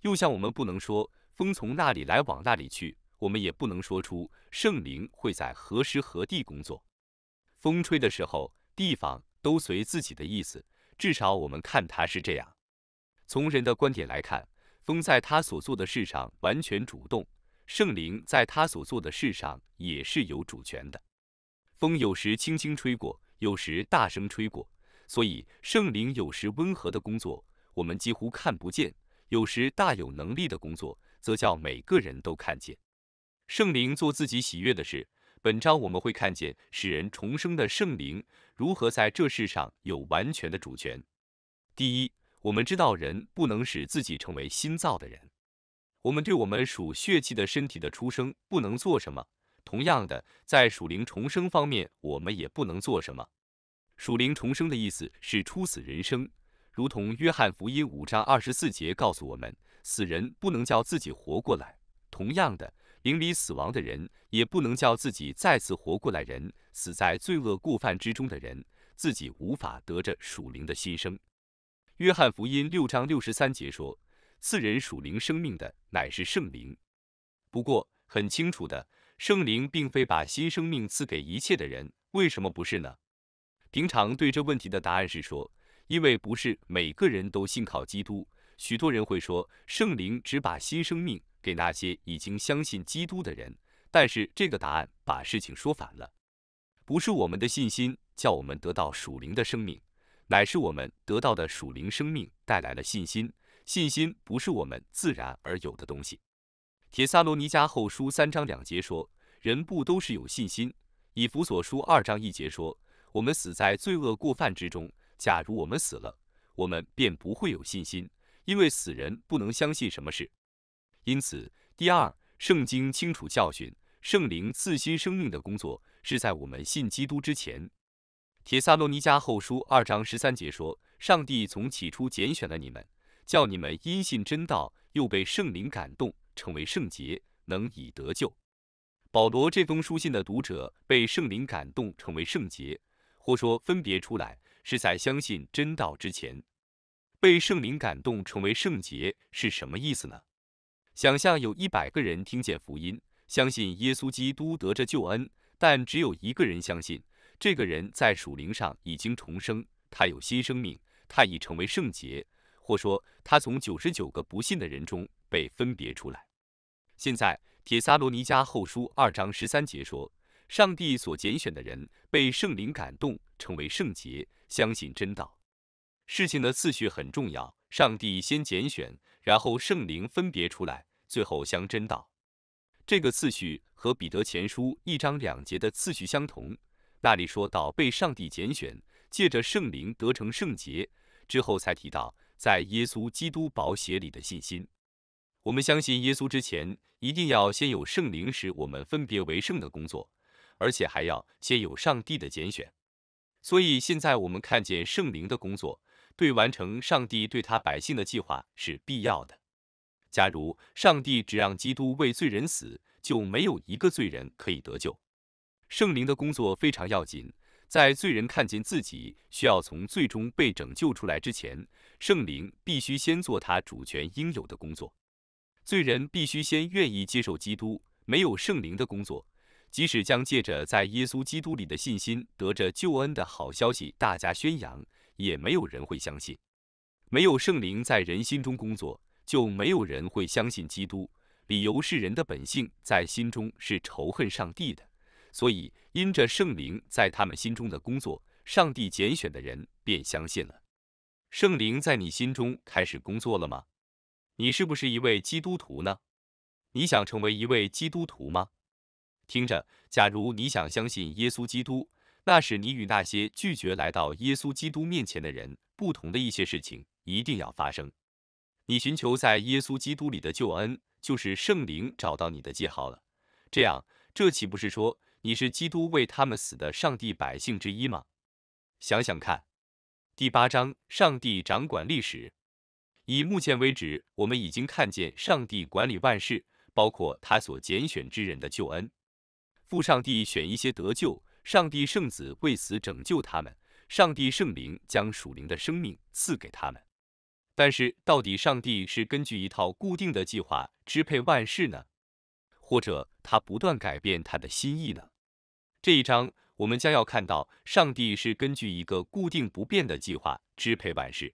又像我们不能说风从那里来往那里去，我们也不能说出圣灵会在何时何地工作。风吹的时候，地方都随自己的意思，至少我们看他是这样。从人的观点来看，风在他所做的事上完全主动，圣灵在他所做的事上也是有主权的。风有时轻轻吹过，有时大声吹过，所以圣灵有时温和的工作，我们几乎看不见；有时大有能力的工作，则叫每个人都看见。圣灵做自己喜悦的事。本章我们会看见使人重生的圣灵如何在这世上有完全的主权。第一，我们知道人不能使自己成为新造的人，我们对我们属血气的身体的出生不能做什么。同样的，在属灵重生方面，我们也不能做什么。属灵重生的意思是初死人生，如同约翰福音五章二十四节告诉我们，死人不能叫自己活过来。同样的，灵里死亡的人也不能叫自己再次活过来。人死在罪恶过犯之中的人，自己无法得着属灵的新生。约翰福音六章六十三节说，赐人属灵生命的乃是圣灵。不过很清楚的。圣灵并非把新生命赐给一切的人，为什么不是呢？平常对这问题的答案是说，因为不是每个人都信靠基督。许多人会说，圣灵只把新生命给那些已经相信基督的人。但是这个答案把事情说反了。不是我们的信心叫我们得到属灵的生命，乃是我们得到的属灵生命带来了信心。信心不是我们自然而有的东西。铁萨罗尼迦后书三章两节说，人不都是有信心？以弗所书二章一节说，我们死在罪恶过犯之中。假如我们死了，我们便不会有信心，因为死人不能相信什么事。因此，第二，圣经清楚教训，圣灵赐新生命的工作是在我们信基督之前。铁萨罗尼迦后书二章十三节说，上帝从起初拣选了你们，叫你们因信真道，又被圣灵感动。成为圣洁，能以得救。保罗这封书信的读者被圣灵感动，成为圣洁，或说分别出来，是在相信真道之前，被圣灵感动，成为圣洁是什么意思呢？想象有一百个人听见福音，相信耶稣基督得着救恩，但只有一个人相信。这个人在属灵上已经重生，他有新生命，他已成为圣洁，或说他从九十九个不信的人中。被分别出来。现在，帖撒罗尼迦后书二章十三节说，上帝所拣选的人被圣灵感动，成为圣洁，相信真道。事情的次序很重要。上帝先拣选，然后圣灵分别出来，最后相真道。这个次序和彼得前书一章两节的次序相同。那里说到被上帝拣选，借着圣灵得成圣洁，之后才提到在耶稣基督宝血里的信心。我们相信耶稣之前，一定要先有圣灵使我们分别为圣的工作，而且还要先有上帝的拣选。所以现在我们看见圣灵的工作，对完成上帝对他百姓的计划是必要的。假如上帝只让基督为罪人死，就没有一个罪人可以得救。圣灵的工作非常要紧，在罪人看见自己需要从罪中被拯救出来之前，圣灵必须先做他主权应有的工作。罪人必须先愿意接受基督，没有圣灵的工作，即使将借着在耶稣基督里的信心得着救恩的好消息大家宣扬，也没有人会相信。没有圣灵在人心中工作，就没有人会相信基督。理由是人的本性在心中是仇恨上帝的，所以因着圣灵在他们心中的工作，上帝拣选的人便相信了。圣灵在你心中开始工作了吗？你是不是一位基督徒呢？你想成为一位基督徒吗？听着，假如你想相信耶稣基督，那是你与那些拒绝来到耶稣基督面前的人不同的一些事情一定要发生。你寻求在耶稣基督里的救恩，就是圣灵找到你的记号了。这样，这岂不是说你是基督为他们死的上帝百姓之一吗？想想看，第八章，上帝掌管历史。以目前为止，我们已经看见上帝管理万事，包括他所拣选之人的救恩。父上帝选一些得救，上帝圣子为此拯救他们，上帝圣灵将属灵的生命赐给他们。但是，到底上帝是根据一套固定的计划支配万事呢？或者他不断改变他的心意呢？这一章我们将要看到，上帝是根据一个固定不变的计划支配万事。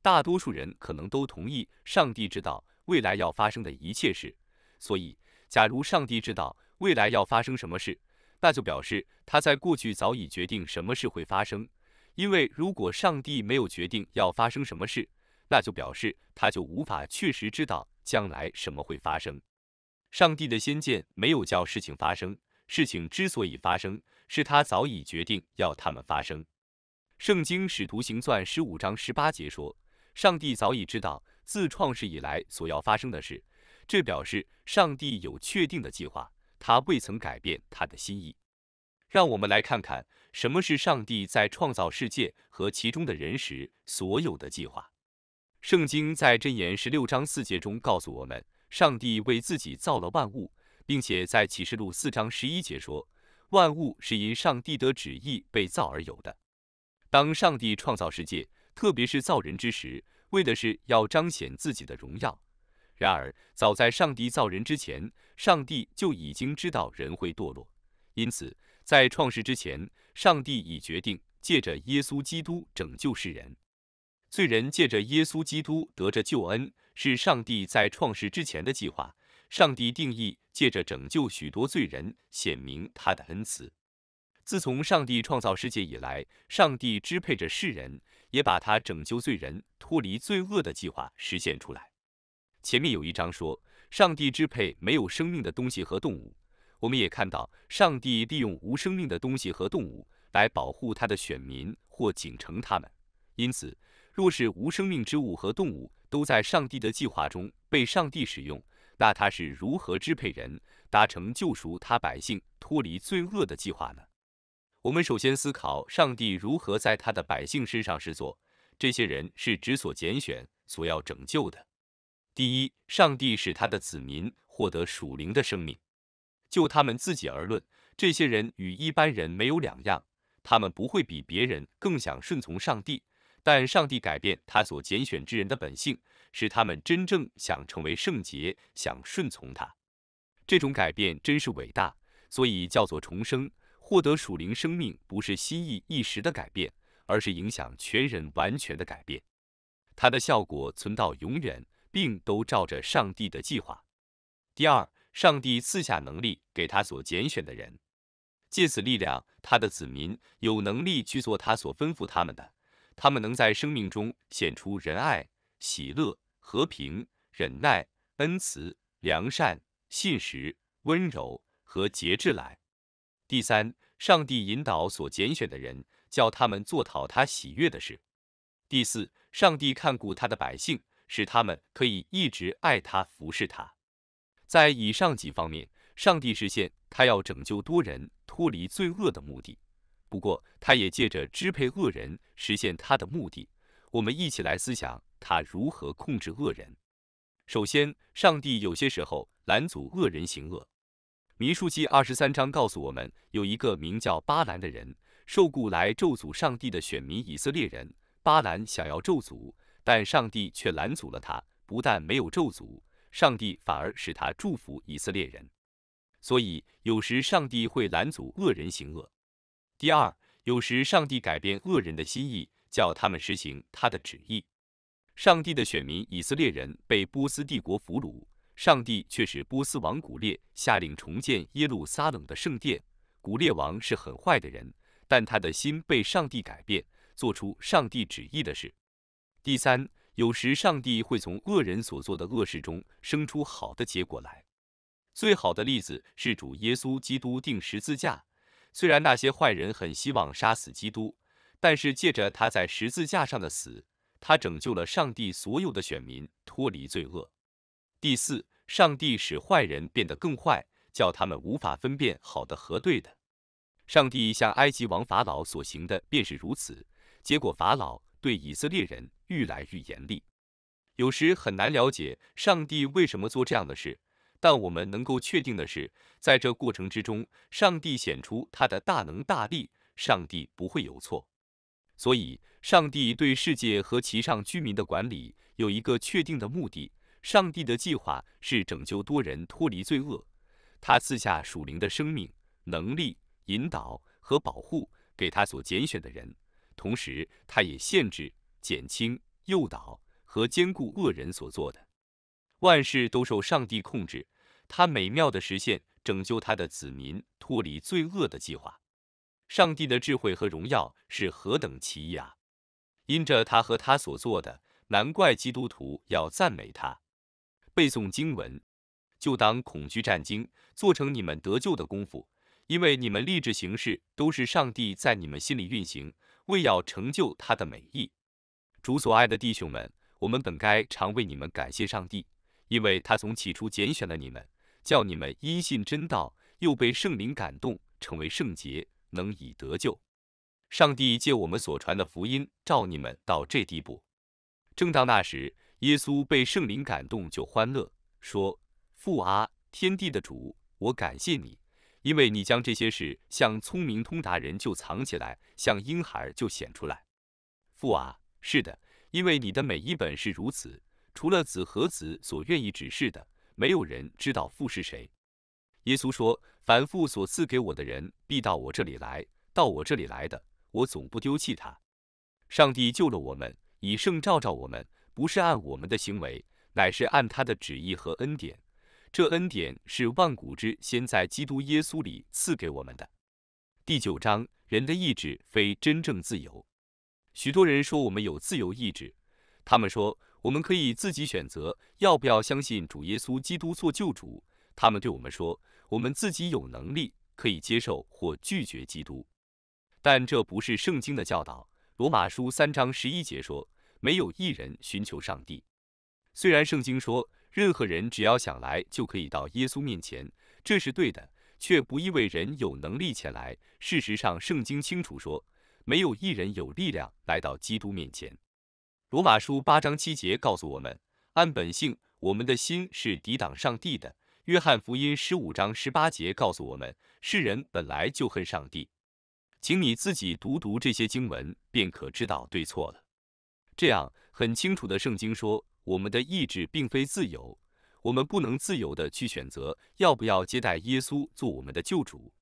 大多数人可能都同意，上帝知道未来要发生的一切事。所以，假如上帝知道未来要发生什么事，那就表示他在过去早已决定什么事会发生。因为如果上帝没有决定要发生什么事，那就表示他就无法确实知道将来什么会发生。上帝的先见没有叫事情发生，事情之所以发生，是他早已决定要他们发生。《圣经·使徒行传》十五章十八节说。上帝早已知道自创世以来所要发生的事，这表示上帝有确定的计划，他未曾改变他的心意。让我们来看看什么是上帝在创造世界和其中的人时所有的计划。圣经在箴言十六章四节中告诉我们，上帝为自己造了万物，并且在启示录四章十一节说，万物是因上帝的旨意被造而有的。当上帝创造世界。特别是造人之时，为的是要彰显自己的荣耀。然而，早在上帝造人之前，上帝就已经知道人会堕落，因此在创世之前，上帝已决定借着耶稣基督拯救世人。罪人借着耶稣基督得着救恩，是上帝在创世之前的计划。上帝定义借着拯救许多罪人，显明他的恩慈。自从上帝创造世界以来，上帝支配着世人。也把他拯救罪人、脱离罪恶的计划实现出来。前面有一章说，上帝支配没有生命的东西和动物。我们也看到，上帝利用无生命的东西和动物来保护他的选民或警惩他们。因此，若是无生命之物和动物都在上帝的计划中被上帝使用，那他是如何支配人，达成救赎他百姓、脱离罪恶的计划呢？我们首先思考上帝如何在他的百姓身上施作，这些人是只所拣选、所要拯救的。第一，上帝使他的子民获得属灵的生命。就他们自己而论，这些人与一般人没有两样，他们不会比别人更想顺从上帝。但上帝改变他所拣选之人的本性，使他们真正想成为圣洁，想顺从他。这种改变真是伟大，所以叫做重生。获得属灵生命不是心意一时的改变，而是影响全人完全的改变。它的效果存到永远，并都照着上帝的计划。第二，上帝赐下能力给他所拣选的人，借此力量，他的子民有能力去做他所吩咐他们的。他们能在生命中显出仁爱、喜乐、和平、忍耐、恩慈、良善、信实、温柔和节制来。第三，上帝引导所拣选的人，叫他们做讨他喜悦的事。第四，上帝看顾他的百姓，使他们可以一直爱他、服侍他。在以上几方面，上帝实现他要拯救多人脱离罪恶的目的。不过，他也借着支配恶人实现他的目的。我们一起来思想他如何控制恶人。首先，上帝有些时候拦阻恶人行恶。民数记二十三章告诉我们，有一个名叫巴兰的人，受雇来咒诅上帝的选民以色列人。巴兰想要咒诅，但上帝却拦阻了他，不但没有咒诅，上帝反而使他祝福以色列人。所以，有时上帝会拦阻恶人行恶。第二，有时上帝改变恶人的心意，叫他们实行他的旨意。上帝的选民以色列人被波斯帝国俘虏。上帝却使波斯王古列下令重建耶路撒冷的圣殿。古列王是很坏的人，但他的心被上帝改变，做出上帝旨意的事。第三，有时上帝会从恶人所做的恶事中生出好的结果来。最好的例子是主耶稣基督定十字架。虽然那些坏人很希望杀死基督，但是借着他在十字架上的死，他拯救了上帝所有的选民脱离罪恶。第四，上帝使坏人变得更坏，叫他们无法分辨好的和对的。上帝向埃及王法老所行的便是如此，结果法老对以色列人愈来愈严厉。有时很难了解上帝为什么做这样的事，但我们能够确定的是，在这过程之中，上帝显出他的大能大力。上帝不会有错，所以上帝对世界和其上居民的管理有一个确定的目的。上帝的计划是拯救多人脱离罪恶，他赐下属灵的生命、能力、引导和保护给他所拣选的人，同时他也限制、减轻、诱导和兼顾恶人所做的。万事都受上帝控制，他美妙的实现拯救他的子民脱离罪恶的计划。上帝的智慧和荣耀是何等奇异啊！因着他和他所做的，难怪基督徒要赞美他。背诵经文，就当恐惧战惊，做成你们得救的功夫。因为你们立志行事，都是上帝在你们心里运行，为要成就他的美意。主所爱的弟兄们，我们本该常为你们感谢上帝，因为他从起初拣选了你们，叫你们因信真道，又被圣灵感动，成为圣洁，能以得救。上帝借我们所传的福音，照你们到这地步。正当那时。耶稣被圣灵感动就欢乐，说：“父啊，天地的主，我感谢你，因为你将这些事向聪明通达人就藏起来，向婴孩就显出来。父啊，是的，因为你的每一本是如此，除了子和子所愿意指示的，没有人知道父是谁。”耶稣说：“凡父所赐给我的人必到我这里来，到我这里来的，我总不丢弃他。上帝救了我们，以圣照照我们。”不是按我们的行为，乃是按他的旨意和恩典。这恩典是万古之先在基督耶稣里赐给我们的。第九章，人的意志非真正自由。许多人说我们有自由意志，他们说我们可以自己选择要不要相信主耶稣基督做救主。他们对我们说，我们自己有能力可以接受或拒绝基督。但这不是圣经的教导。罗马书三章十一节说。没有一人寻求上帝。虽然圣经说任何人只要想来就可以到耶稣面前，这是对的，却不意味人有能力前来。事实上，圣经清楚说没有一人有力量来到基督面前。罗马书八章七节告诉我们，按本性，我们的心是抵挡上帝的。约翰福音十五章十八节告诉我们，世人本来就恨上帝。请你自己读读这些经文，便可知道对错了。这样很清楚的，圣经说，我们的意志并非自由，我们不能自由的去选择要不要接待耶稣做我们的救主。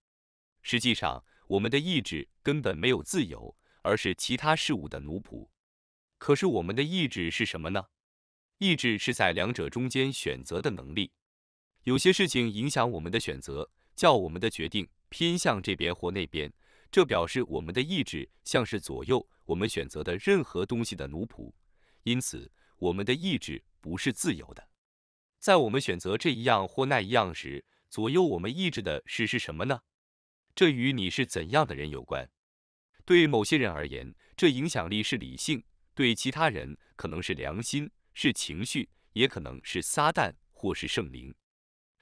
实际上，我们的意志根本没有自由，而是其他事物的奴仆。可是我们的意志是什么呢？意志是在两者中间选择的能力。有些事情影响我们的选择，叫我们的决定偏向这边或那边。这表示我们的意志像是左右我们选择的任何东西的奴仆，因此我们的意志不是自由的。在我们选择这一样或那一样时，左右我们意志的事是什么呢？这与你是怎样的人有关。对某些人而言，这影响力是理性；对其他人，可能是良心，是情绪，也可能是撒旦或是圣灵。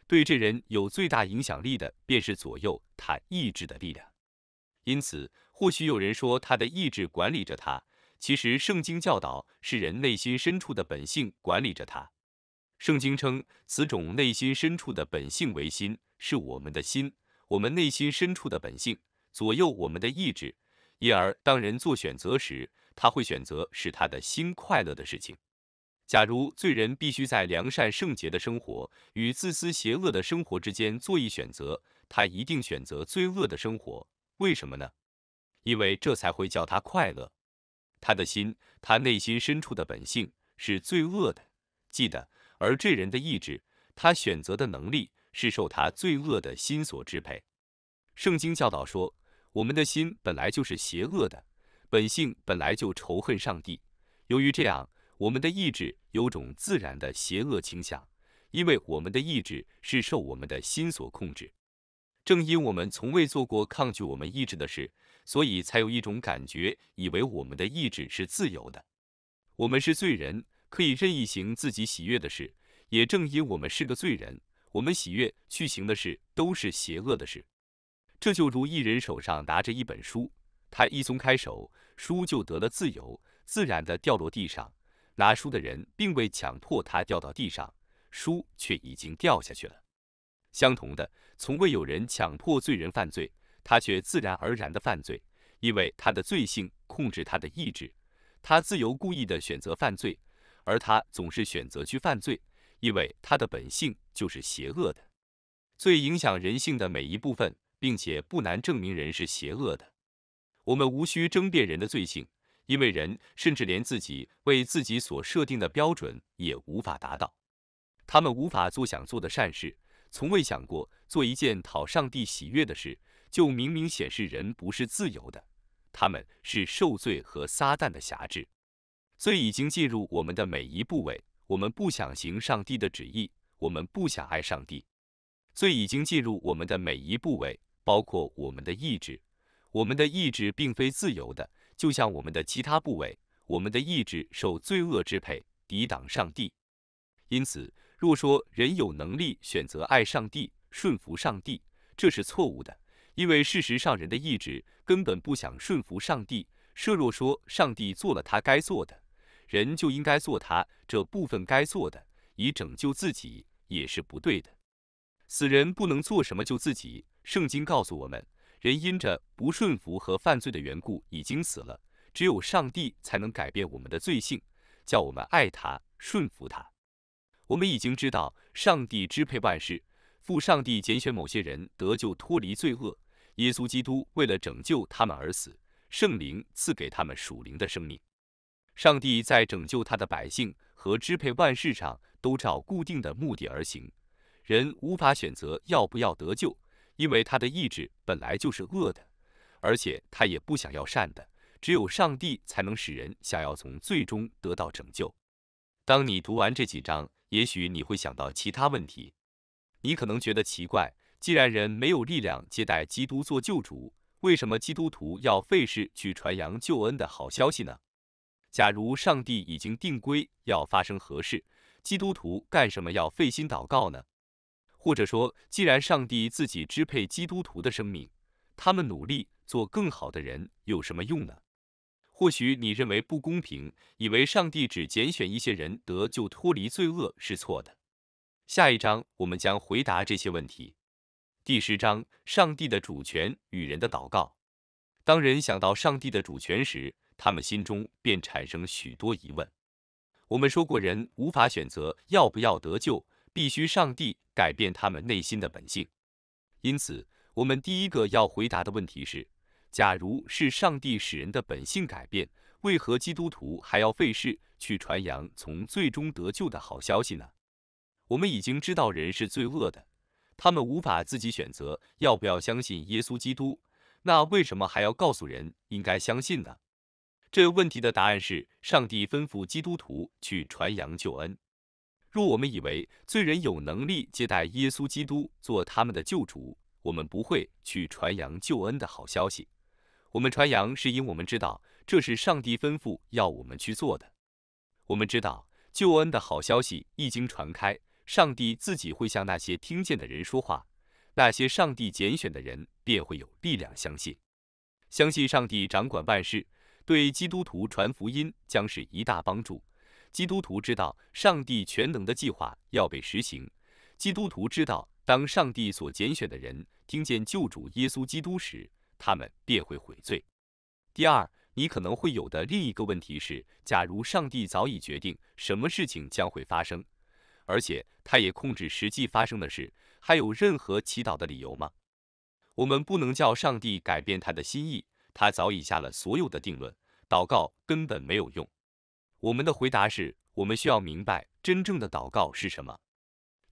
对这人有最大影响力的，便是左右他意志的力量。因此，或许有人说他的意志管理着他。其实，圣经教导是人内心深处的本性管理着他。圣经称此种内心深处的本性为心，是我们的心，我们内心深处的本性左右我们的意志。因而，当人做选择时，他会选择使他的心快乐的事情。假如罪人必须在良善圣洁的生活与自私邪恶的生活之间做一选择，他一定选择罪恶的生活。为什么呢？因为这才会叫他快乐。他的心，他内心深处的本性是罪恶的，记得。而这人的意志，他选择的能力是受他罪恶的心所支配。圣经教导说，我们的心本来就是邪恶的，本性本来就仇恨上帝。由于这样，我们的意志有种自然的邪恶倾向，因为我们的意志是受我们的心所控制。正因我们从未做过抗拒我们意志的事，所以才有一种感觉，以为我们的意志是自由的。我们是罪人，可以任意行自己喜悦的事。也正因我们是个罪人，我们喜悦去行的事都是邪恶的事。这就如一人手上拿着一本书，他一松开手，书就得了自由，自然的掉落地上。拿书的人并未强迫他掉到地上，书却已经掉下去了。相同的。从未有人强迫罪人犯罪，他却自然而然的犯罪，因为他的罪性控制他的意志，他自由故意的选择犯罪，而他总是选择去犯罪，因为他的本性就是邪恶的，最影响人性的每一部分，并且不难证明人是邪恶的。我们无需争辩人的罪性，因为人甚至连自己为自己所设定的标准也无法达到，他们无法做想做的善事。从未想过做一件讨上帝喜悦的事，就明明显示人不是自由的，他们是受罪和撒旦的辖制。罪已经进入我们的每一部位，我们不想行上帝的旨意，我们不想爱上帝。罪已经进入我们的每一部位，包括我们的意志，我们的意志并非自由的，就像我们的其他部位，我们的意志受罪恶支配，抵挡上帝。因此。若说人有能力选择爱上帝、顺服上帝，这是错误的，因为事实上人的意志根本不想顺服上帝。设若说上帝做了他该做的，人就应该做他这部分该做的，以拯救自己，也是不对的。死人不能做什么救自己。圣经告诉我们，人因着不顺服和犯罪的缘故已经死了，只有上帝才能改变我们的罪性，叫我们爱他、顺服他。我们已经知道，上帝支配万事，父上帝拣选某些人得救，脱离罪恶。耶稣基督为了拯救他们而死，圣灵赐给他们属灵的生命。上帝在拯救他的百姓和支配万事上，都照固定的目的而行。人无法选择要不要得救，因为他的意志本来就是恶的，而且他也不想要善的。只有上帝才能使人想要从最终得到拯救。当你读完这几章，也许你会想到其他问题，你可能觉得奇怪，既然人没有力量接待基督做救主，为什么基督徒要费事去传扬救恩的好消息呢？假如上帝已经定规要发生何事，基督徒干什么要费心祷告呢？或者说，既然上帝自己支配基督徒的生命，他们努力做更好的人有什么用呢？或许你认为不公平，以为上帝只拣选一些人得救脱离罪恶是错的。下一章我们将回答这些问题。第十章：上帝的主权与人的祷告。当人想到上帝的主权时，他们心中便产生许多疑问。我们说过，人无法选择要不要得救，必须上帝改变他们内心的本性。因此，我们第一个要回答的问题是。假如是上帝使人的本性改变，为何基督徒还要费事去传扬从最终得救的好消息呢？我们已经知道人是罪恶的，他们无法自己选择要不要相信耶稣基督。那为什么还要告诉人应该相信呢？这问题的答案是，上帝吩咐基督徒去传扬救恩。若我们以为罪人有能力接待耶稣基督做他们的救主，我们不会去传扬救恩的好消息。我们传扬是因我们知道这是上帝吩咐要我们去做的。我们知道救恩的好消息一经传开，上帝自己会向那些听见的人说话；那些上帝拣选的人便会有力量相信，相信上帝掌管万事，对基督徒传福音将是一大帮助。基督徒知道上帝全能的计划要被实行。基督徒知道，当上帝所拣选的人听见救主耶稣基督时，他们便会悔罪。第二，你可能会有的另一个问题是：假如上帝早已决定什么事情将会发生，而且他也控制实际发生的事，还有任何祈祷的理由吗？我们不能叫上帝改变他的心意，他早已下了所有的定论，祷告根本没有用。我们的回答是：我们需要明白真正的祷告是什么。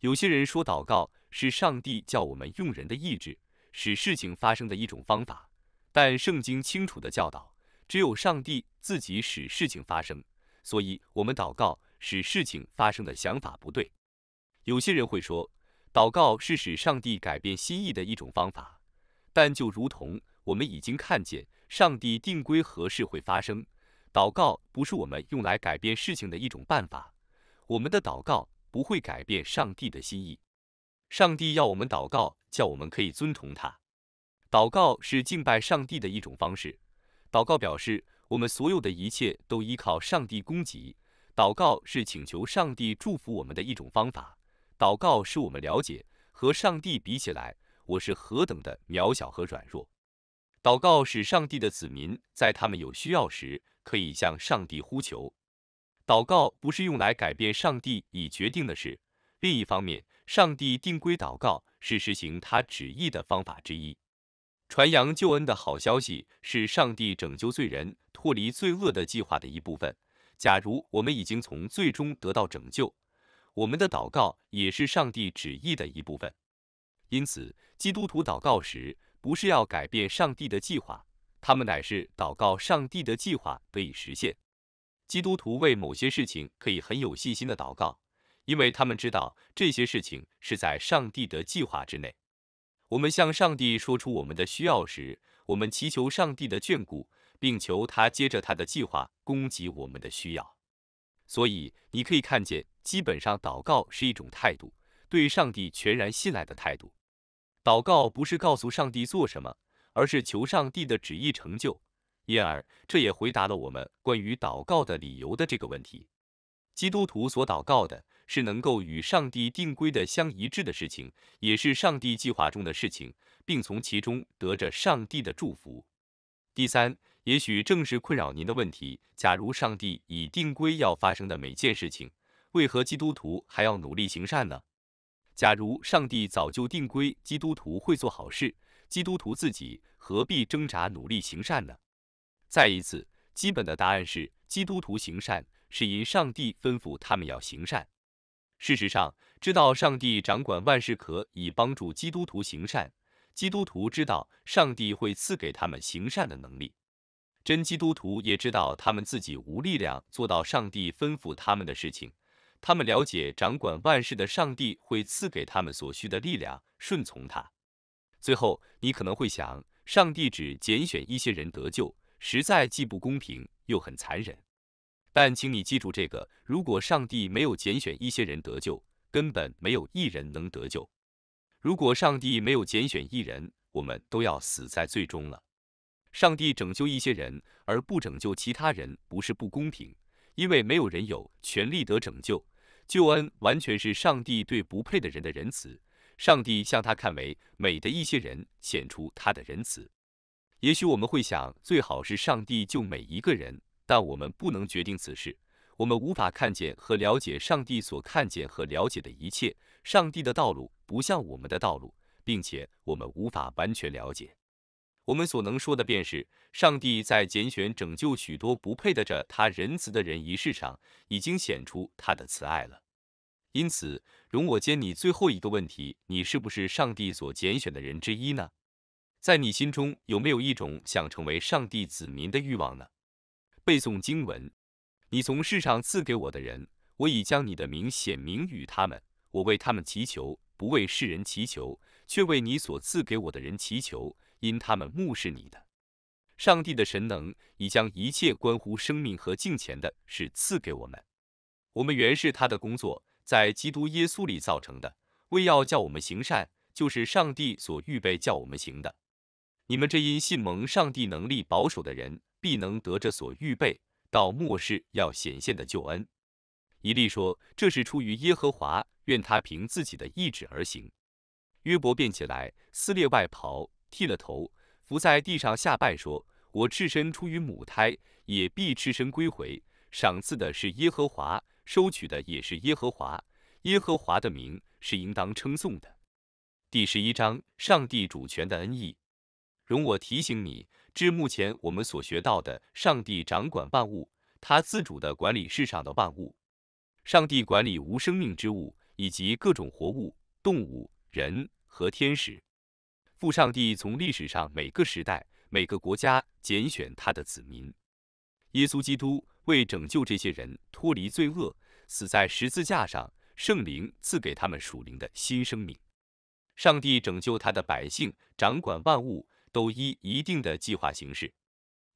有些人说祷告是上帝叫我们用人的意志。使事情发生的一种方法，但圣经清楚地教导，只有上帝自己使事情发生。所以，我们祷告使事情发生的想法不对。有些人会说，祷告是使上帝改变心意的一种方法，但就如同我们已经看见，上帝定规何事会发生，祷告不是我们用来改变事情的一种办法。我们的祷告不会改变上帝的心意。上帝要我们祷告。叫我们可以尊崇他。祷告是敬拜上帝的一种方式。祷告表示我们所有的一切都依靠上帝供给。祷告是请求上帝祝福我们的一种方法。祷告是我们了解和上帝比起来，我是何等的渺小和软弱。祷告使上帝的子民在他们有需要时可以向上帝呼求。祷告不是用来改变上帝已决定的事。另一方面。上帝定规，祷告是实行他旨意的方法之一。传扬救恩的好消息是上帝拯救罪人脱离罪恶的计划的一部分。假如我们已经从最终得到拯救，我们的祷告也是上帝旨意的一部分。因此，基督徒祷告时不是要改变上帝的计划，他们乃是祷告上帝的计划得以实现。基督徒为某些事情可以很有信心的祷告。因为他们知道这些事情是在上帝的计划之内。我们向上帝说出我们的需要时，我们祈求上帝的眷顾，并求他接着他的计划供给我们的需要。所以，你可以看见，基本上祷告是一种态度，对上帝全然信赖的态度。祷告不是告诉上帝做什么，而是求上帝的旨意成就。因而，这也回答了我们关于祷告的理由的这个问题。基督徒所祷告的。是能够与上帝定规的相一致的事情，也是上帝计划中的事情，并从其中得着上帝的祝福。第三，也许正是困扰您的问题。假如上帝已定规要发生的每件事情，为何基督徒还要努力行善呢？假如上帝早就定规基督徒会做好事，基督徒自己何必挣扎努力行善呢？再一次，基本的答案是，基督徒行善是因上帝吩咐他们要行善。事实上，知道上帝掌管万事可以帮助基督徒行善。基督徒知道上帝会赐给他们行善的能力。真基督徒也知道他们自己无力量做到上帝吩咐他们的事情。他们了解掌管万事的上帝会赐给他们所需的力量，顺从他。最后，你可能会想，上帝只拣选一些人得救，实在既不公平又很残忍。但请你记住这个：如果上帝没有拣选一些人得救，根本没有一人能得救；如果上帝没有拣选一人，我们都要死在最终了。上帝拯救一些人而不拯救其他人，不是不公平，因为没有人有权利得拯救。救恩完全是上帝对不配的人的仁慈。上帝向他看为美的一些人显出他的仁慈。也许我们会想，最好是上帝救每一个人。但我们不能决定此事，我们无法看见和了解上帝所看见和了解的一切。上帝的道路不像我们的道路，并且我们无法完全了解。我们所能说的便是，上帝在拣选拯救许多不配得着他仁慈的人仪式上，已经显出他的慈爱了。因此，容我兼你最后一个问题：你是不是上帝所拣选的人之一呢？在你心中有没有一种想成为上帝子民的欲望呢？背诵经文。你从世上赐给我的人，我已将你的名显明与他们。我为他们祈求，不为世人祈求，却为你所赐给我的人祈求，因他们目视你的。上帝的神能已将一切关乎生命和敬虔的事赐给我们。我们原是他的工作，在基督耶稣里造成的，为要叫我们行善，就是上帝所预备叫我们行的。你们这因信蒙上帝能力保守的人。必能得着所预备到末世要显现的救恩。以利说：“这是出于耶和华，愿他凭自己的意志而行。”约伯便起来，撕裂外袍，剃了头，伏在地上下拜，说：“我赤身出于母胎，也必赤身归回。赏赐的是耶和华，收取的也是耶和华。耶和华的名是应当称颂的。”第十一章上帝主权的恩义。容我提醒你。至目前，我们所学到的，上帝掌管万物，他自主地管理世上的万物。上帝管理无生命之物以及各种活物，动物、人和天使。父上帝从历史上每个时代、每个国家拣选他的子民。耶稣基督为拯救这些人脱离罪恶，死在十字架上。圣灵赐给他们属灵的新生命。上帝拯救他的百姓，掌管万物。都依一定的计划行事。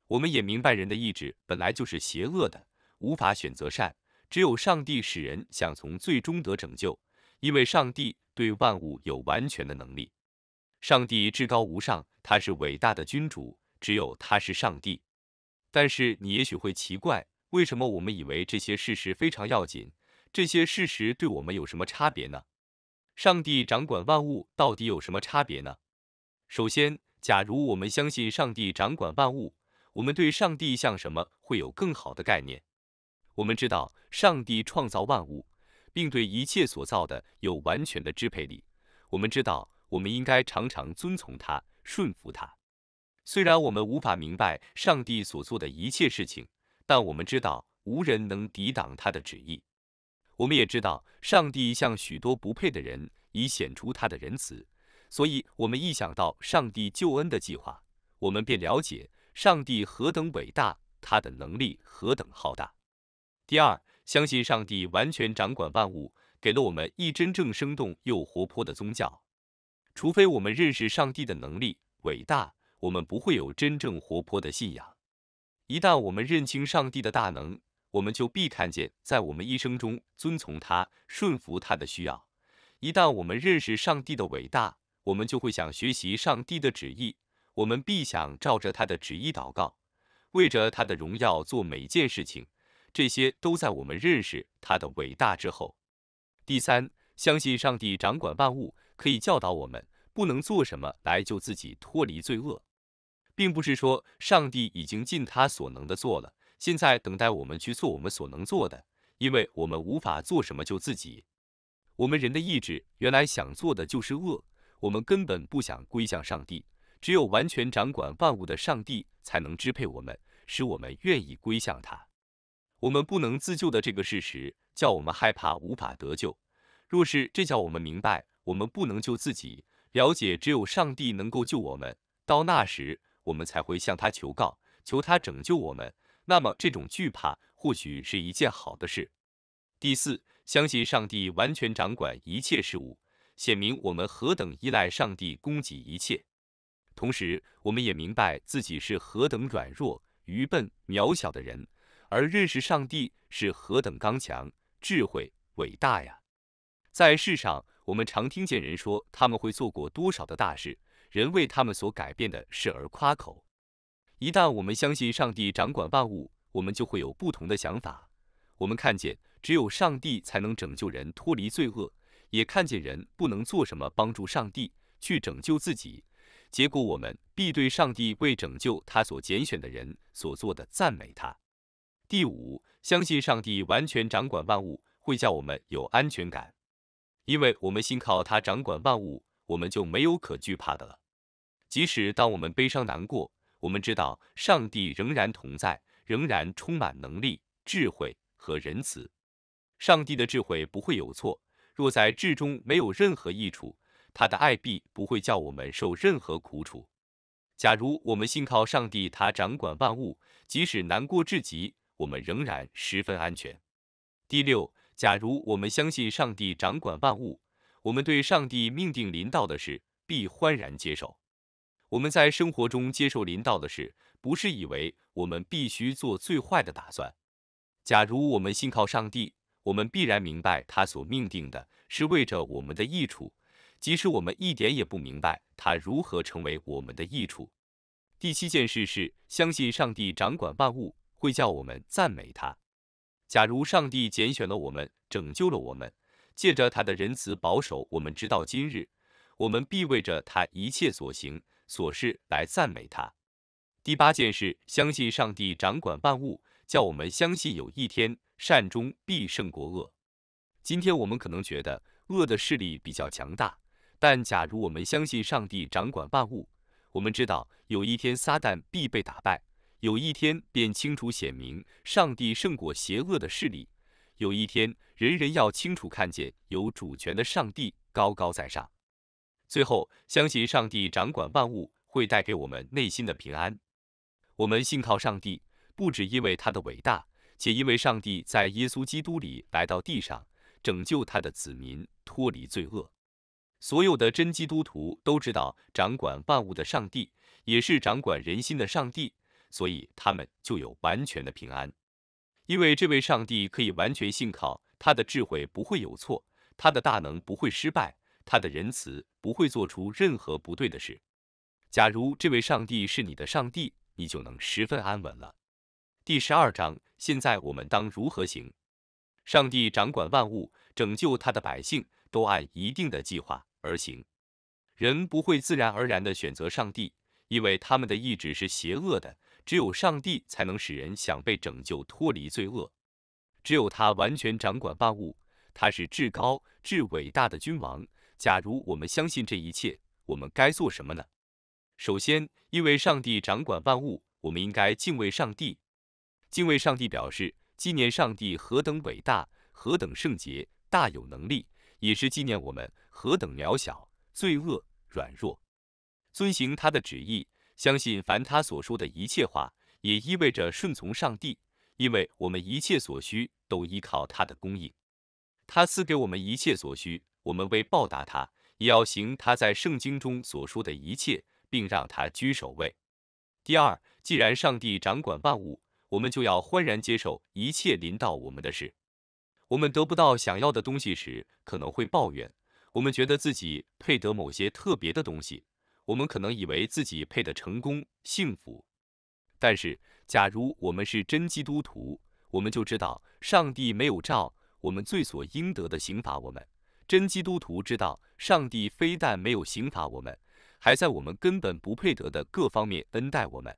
我们也明白，人的意志本来就是邪恶的，无法选择善。只有上帝使人想从最终得拯救，因为上帝对万物有完全的能力。上帝至高无上，他是伟大的君主，只有他是上帝。但是你也许会奇怪，为什么我们以为这些事实非常要紧？这些事实对我们有什么差别呢？上帝掌管万物到底有什么差别呢？首先，假如我们相信上帝掌管万物，我们对上帝像什么会有更好的概念。我们知道上帝创造万物，并对一切所造的有完全的支配力。我们知道我们应该常常遵从他，顺服他。虽然我们无法明白上帝所做的一切事情，但我们知道无人能抵挡他的旨意。我们也知道上帝向许多不配的人以显出他的仁慈。所以，我们一想到上帝救恩的计划，我们便了解上帝何等伟大，他的能力何等浩大。第二，相信上帝完全掌管万物，给了我们一真正生动又活泼的宗教。除非我们认识上帝的能力伟大，我们不会有真正活泼的信仰。一旦我们认清上帝的大能，我们就必看见在我们一生中遵从他、顺服他的需要。一旦我们认识上帝的伟大，我们就会想学习上帝的旨意，我们必想照着他的旨意祷告，为着他的荣耀做每件事情。这些都在我们认识他的伟大之后。第三，相信上帝掌管万物，可以教导我们不能做什么来救自己脱离罪恶，并不是说上帝已经尽他所能的做了，现在等待我们去做我们所能做的，因为我们无法做什么救自己。我们人的意志原来想做的就是恶。我们根本不想归向上帝，只有完全掌管万物的上帝才能支配我们，使我们愿意归向他。我们不能自救的这个事实，叫我们害怕无法得救。若是这叫我们明白我们不能救自己，了解只有上帝能够救我们，到那时我们才会向他求告，求他拯救我们。那么这种惧怕或许是一件好的事。第四，相信上帝完全掌管一切事物。显明我们何等依赖上帝供给一切，同时我们也明白自己是何等软弱、愚笨、渺小的人，而认识上帝是何等刚强、智慧、伟大呀！在世上，我们常听见人说他们会做过多少的大事，人为他们所改变的事而夸口。一旦我们相信上帝掌管万物，我们就会有不同的想法。我们看见，只有上帝才能拯救人脱离罪恶。也看见人不能做什么帮助上帝去拯救自己，结果我们必对上帝为拯救他所拣选的人所做的赞美他。第五，相信上帝完全掌管万物，会叫我们有安全感，因为我们信靠他掌管万物，我们就没有可惧怕的了。即使当我们悲伤难过，我们知道上帝仍然同在，仍然充满能力、智慧和仁慈。上帝的智慧不会有错。若在智中没有任何益处，他的爱必不会叫我们受任何苦楚。假如我们信靠上帝，他掌管万物，即使难过至极，我们仍然十分安全。第六，假如我们相信上帝掌管万物，我们对上帝命定临到的事必欢然接受。我们在生活中接受临到的事，不是以为我们必须做最坏的打算。假如我们信靠上帝。我们必然明白他所命定的是为着我们的益处，即使我们一点也不明白他如何成为我们的益处。第七件事是相信上帝掌管万物，会叫我们赞美他。假如上帝拣选了我们，拯救了我们，借着他的仁慈保守我们直到今日，我们必为着他一切所行所事来赞美他。第八件事相信上帝掌管万物，叫我们相信有一天。善终必胜过恶。今天我们可能觉得恶的势力比较强大，但假如我们相信上帝掌管万物，我们知道有一天撒旦必被打败，有一天便清楚显明上帝胜过邪恶的势力。有一天，人人要清楚看见有主权的上帝高高在上。最后，相信上帝掌管万物会带给我们内心的平安。我们信靠上帝，不只因为他的伟大。且因为上帝在耶稣基督里来到地上，拯救他的子民脱离罪恶，所有的真基督徒都知道，掌管万物的上帝也是掌管人心的上帝，所以他们就有完全的平安。因为这位上帝可以完全信靠，他的智慧不会有错，他的大能不会失败，他的仁慈不会做出任何不对的事。假如这位上帝是你的上帝，你就能十分安稳了。第十二章，现在我们当如何行？上帝掌管万物，拯救他的百姓，都按一定的计划而行。人不会自然而然地选择上帝，因为他们的意志是邪恶的。只有上帝才能使人想被拯救，脱离罪恶。只有他完全掌管万物，他是至高至伟大的君王。假如我们相信这一切，我们该做什么呢？首先，因为上帝掌管万物，我们应该敬畏上帝。敬畏上帝，表示纪念上帝何等伟大，何等圣洁，大有能力，也是纪念我们何等渺小、罪恶、软弱。遵行他的旨意，相信凡他所说的一切话，也意味着顺从上帝，因为我们一切所需都依靠他的供应，他赐给我们一切所需，我们为报答他，也要行他在圣经中所说的一切，并让他居首位。第二，既然上帝掌管万物。我们就要欢然接受一切临到我们的事。我们得不到想要的东西时，可能会抱怨。我们觉得自己配得某些特别的东西，我们可能以为自己配得成功、幸福。但是，假如我们是真基督徒，我们就知道上帝没有照我们罪所应得的刑罚我们。真基督徒知道，上帝非但没有刑罚我们，还在我们根本不配得的各方面恩待我们。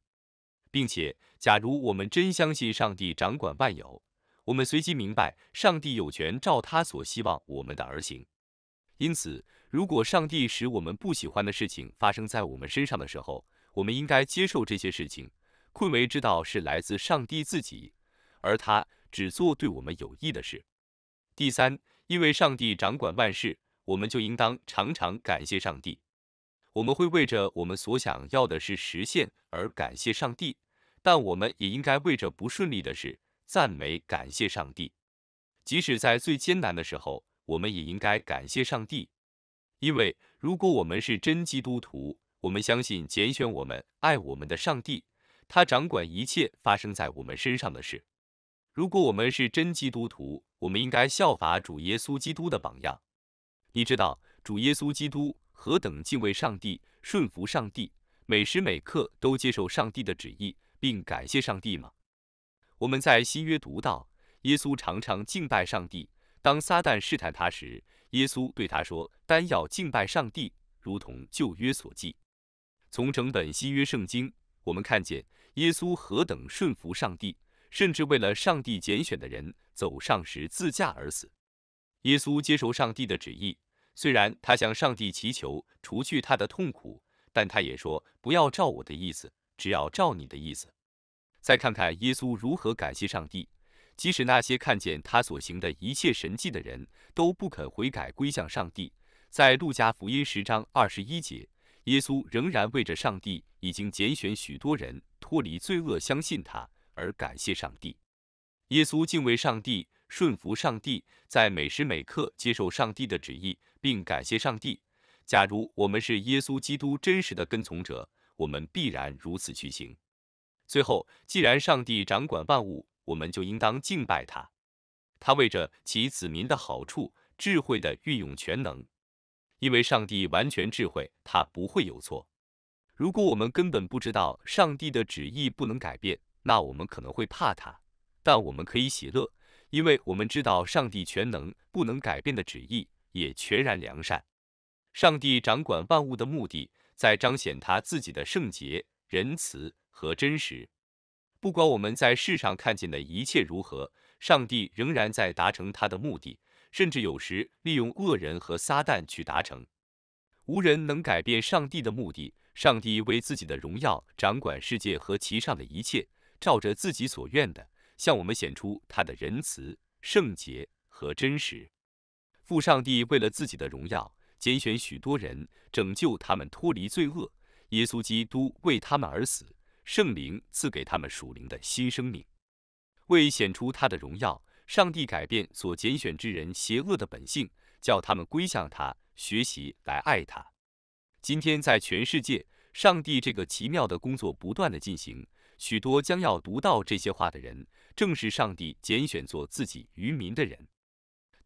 并且，假如我们真相信上帝掌管万有，我们随即明白，上帝有权照他所希望我们的而行。因此，如果上帝使我们不喜欢的事情发生在我们身上的时候，我们应该接受这些事情，困为知道是来自上帝自己，而他只做对我们有益的事。第三，因为上帝掌管万事，我们就应当常常感谢上帝。我们会为着我们所想要的是实现而感谢上帝。但我们也应该为着不顺利的事赞美感谢上帝，即使在最艰难的时候，我们也应该感谢上帝，因为如果我们是真基督徒，我们相信拣选我们爱我们的上帝，他掌管一切发生在我们身上的事。如果我们是真基督徒，我们应该效法主耶稣基督的榜样。你知道主耶稣基督何等敬畏上帝，顺服上帝，每时每刻都接受上帝的旨意。并感谢上帝吗？我们在新约读到，耶稣常常敬拜上帝。当撒旦试探他时，耶稣对他说：“单要敬拜上帝，如同旧约所记。”从整本新约圣经，我们看见耶稣何等顺服上帝，甚至为了上帝拣选的人走上十字架而死。耶稣接受上帝的旨意，虽然他向上帝祈求除去他的痛苦，但他也说：“不要照我的意思。”只要照你的意思，再看看耶稣如何感谢上帝。即使那些看见他所行的一切神迹的人都不肯悔改归向上帝，在路加福音十章二十一节，耶稣仍然为着上帝已经拣选许多人脱离罪恶、相信他而感谢上帝。耶稣敬畏上帝、顺服上帝，在每时每刻接受上帝的旨意，并感谢上帝。假如我们是耶稣基督真实的跟从者。我们必然如此去行。最后，既然上帝掌管万物，我们就应当敬拜他。他为着其子民的好处，智慧的运用全能。因为上帝完全智慧，他不会有错。如果我们根本不知道上帝的旨意不能改变，那我们可能会怕他。但我们可以喜乐，因为我们知道上帝全能、不能改变的旨意也全然良善。上帝掌管万物的目的。在彰显他自己的圣洁、仁慈和真实。不管我们在世上看见的一切如何，上帝仍然在达成他的目的，甚至有时利用恶人和撒旦去达成。无人能改变上帝的目的。上帝为自己的荣耀掌管世界和其上的一切，照着自己所愿的向我们显出他的仁慈、圣洁和真实。父上帝为了自己的荣耀。拣选许多人，拯救他们脱离罪恶。耶稣基督为他们而死，圣灵赐给他们属灵的新生命，为显出他的荣耀。上帝改变所拣选之人邪恶的本性，叫他们归向他，学习来爱他。今天在全世界，上帝这个奇妙的工作不断的进行。许多将要读到这些话的人，正是上帝拣选做自己渔民的人。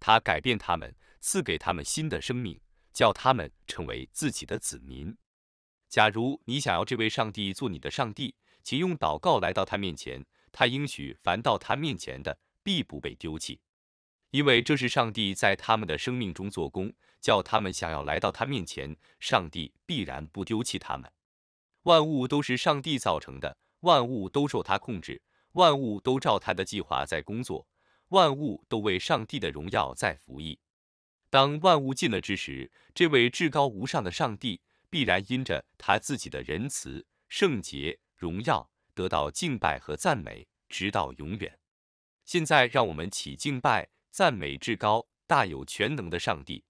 他改变他们，赐给他们新的生命。叫他们成为自己的子民。假如你想要这位上帝做你的上帝，请用祷告来到他面前，他应许凡到他面前的必不被丢弃，因为这是上帝在他们的生命中做工，叫他们想要来到他面前，上帝必然不丢弃他们。万物都是上帝造成的，万物都受他控制，万物都照他的计划在工作，万物都为上帝的荣耀在服役。当万物尽了之时，这位至高无上的上帝必然因着他自己的仁慈、圣洁、荣耀得到敬拜和赞美，直到永远。现在，让我们起敬拜、赞美至高、大有全能的上帝。